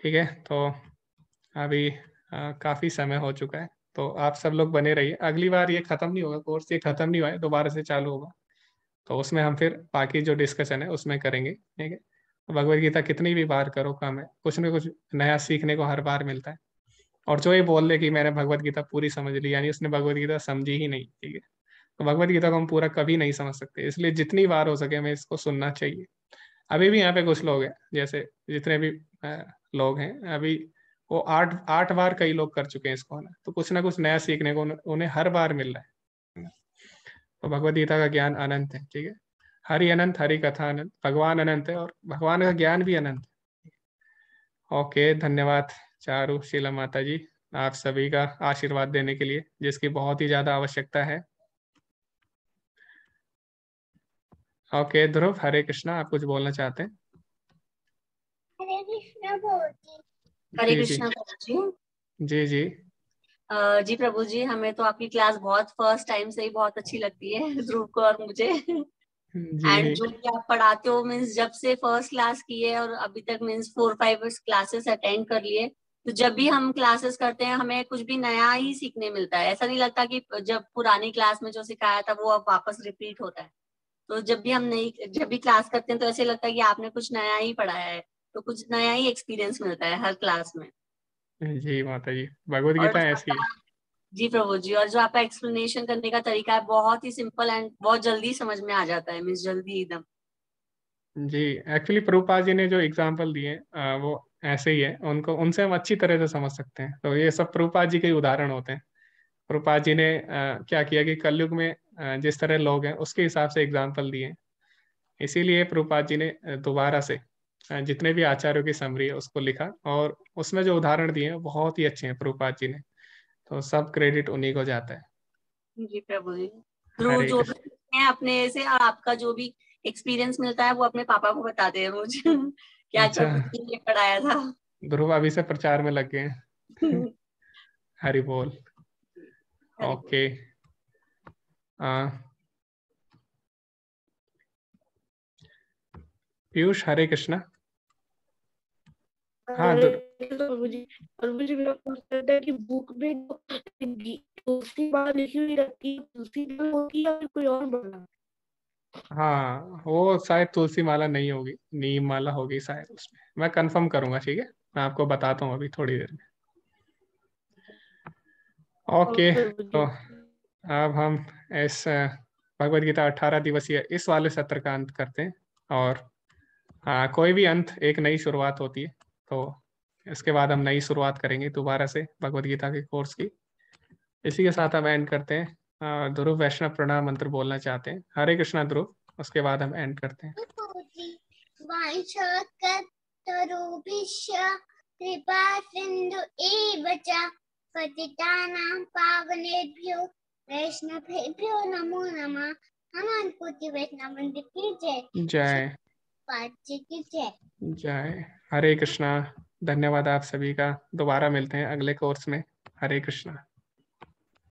[SPEAKER 1] ठीक है तो अभी काफ़ी समय हो चुका है तो आप सब लोग बने रहिए अगली बार ये ख़त्म नहीं होगा कोर्स ये ख़त्म नहीं हुआ है दोबारा से चालू होगा तो उसमें हम फिर बाकी जो डिस्कशन है उसमें करेंगे ठीक है तो भगवत गीता कितनी भी बार करो कम है कुछ ना कुछ नया सीखने को हर बार मिलता है और जो ये बोल रहे कि मैंने भगवत गीता पूरी समझ ली यानी उसने भगवत गीता समझी ही नहीं ठीक है तो भगवत गीता को हम पूरा कभी नहीं समझ सकते इसलिए जितनी बार हो सके हमें इसको सुनना चाहिए अभी भी यहाँ पे कुछ लोग हैं जैसे जितने भी लोग हैं अभी वो आठ आठ बार कई लोग कर चुके हैं इसको ना तो कुछ ना कुछ नया सीखने को उन्हें हर बार मिल रहा है तो भगवत गीता का ज्ञान अनंत है ठीक है हरि अनंत हरि कथा अनंत भगवान अनंत है और भगवान का ज्ञान भी अनंत है ओके धन्यवाद चारू शीला माता जी आप सभी का आशीर्वाद देने के लिए जिसकी बहुत ही ज्यादा आवश्यकता है ओके ध्रुव हरे कृष्णा आप कुछ बोलना चाहते हैं
[SPEAKER 3] हरे कृष्णा हरे कृष्णा जी जी जी प्रभु जी हमें तो आपकी क्लास बहुत फर्स्ट टाइम से ही बहुत अच्छी लगती है ध्रुव को और मुझे
[SPEAKER 1] एंड जो
[SPEAKER 3] भी आप पढ़ाते हो मीन्स जब से फर्स्ट क्लास की है और अभी तक means four five classes attend कर लिए तो जब भी हम क्लासेस करते हैं हमें कुछ भी नया ही सीखने मिलता है ऐसा नहीं लगता कि जब पुरानी क्लास में जो सिखाया था वो अब वापस रिपीट होता है तो जब भी हम नई जब भी क्लास करते हैं तो ऐसे लगता है कि आपने कुछ नया ही पढ़ाया है तो कुछ नया ही एक्सपीरियंस मिलता है हर क्लास में
[SPEAKER 1] जी माता जी भगवत गीता ऐसी
[SPEAKER 3] जी प्रभु जी और जो आपका एक्सप्लेनेशन करने का तरीका है बहुत ही सिंपल एंड बहुत जल्दी समझ में आ जाता है मीन जल्दी एकदम
[SPEAKER 1] जी एक्चुअली प्रभुपाद जी ने जो एग्जाम्पल दिए वो ऐसे ही है उनको उनसे हम अच्छी तरह से समझ सकते हैं तो ये सब प्रभुपाद जी के उदाहरण होते हैं प्रभुपाद जी ने आ, क्या किया कि कलयुग में जिस तरह लोग हैं उसके हिसाब से एग्जाम्पल दिए इसीलिए प्रभुपाद जी ने दोबारा से जितने भी आचार्यों की समरी है उसको लिखा और उसमें जो उदाहरण दिए बहुत ही अच्छे हैं प्रभुपाद जी ने तो सब क्रेडिट उन्हीं को जाता है
[SPEAKER 3] जी प्रभु जी
[SPEAKER 1] जो भी
[SPEAKER 3] अपने से आपका जो भी एक्सपीरियंस मिलता है वो अपने पापा को बता दे मुझे क्या अच्छा पढ़ाया था
[SPEAKER 1] ध्रुव अभी से प्रचार में लग गए हरी बोल ओके okay. पीयूष हरे कृष्णा हाँ तो हाँ वो शायद तुलसी माला नहीं होगी नीम माला होगी शायद उसमें मैं कंफर्म करूंगा ठीक है मैं आपको बताता हूँ अभी थोड़ी देर में
[SPEAKER 2] ओके तो
[SPEAKER 1] अब हम इस भगवत गीता अठारह दिवसीय इस वाले सत्र का अंत करते हैं और आ, कोई भी अंत एक नई शुरुआत होती है तो इसके बाद हम नई शुरुआत करेंगे दोबारा से भगवत गीता के कोर्स की इसी के साथ हम एंड करते हैं ध्रुव वैष्णव प्रणाम मंत्र बोलना चाहते हैं हरे कृष्णा ध्रुव उसके बाद हम एंड करते हैं कृपा सिंधु पतितानां पावनेभ्यो
[SPEAKER 2] वैष्णवेभ्यो नमो नमः हमार कोटि वैष्णव मंदिर की जय
[SPEAKER 1] जय पाची की जय जय हरे कृष्णा धन्यवाद आप सभी का दोबारा मिलते हैं अगले कोर्स में हरे कृष्णा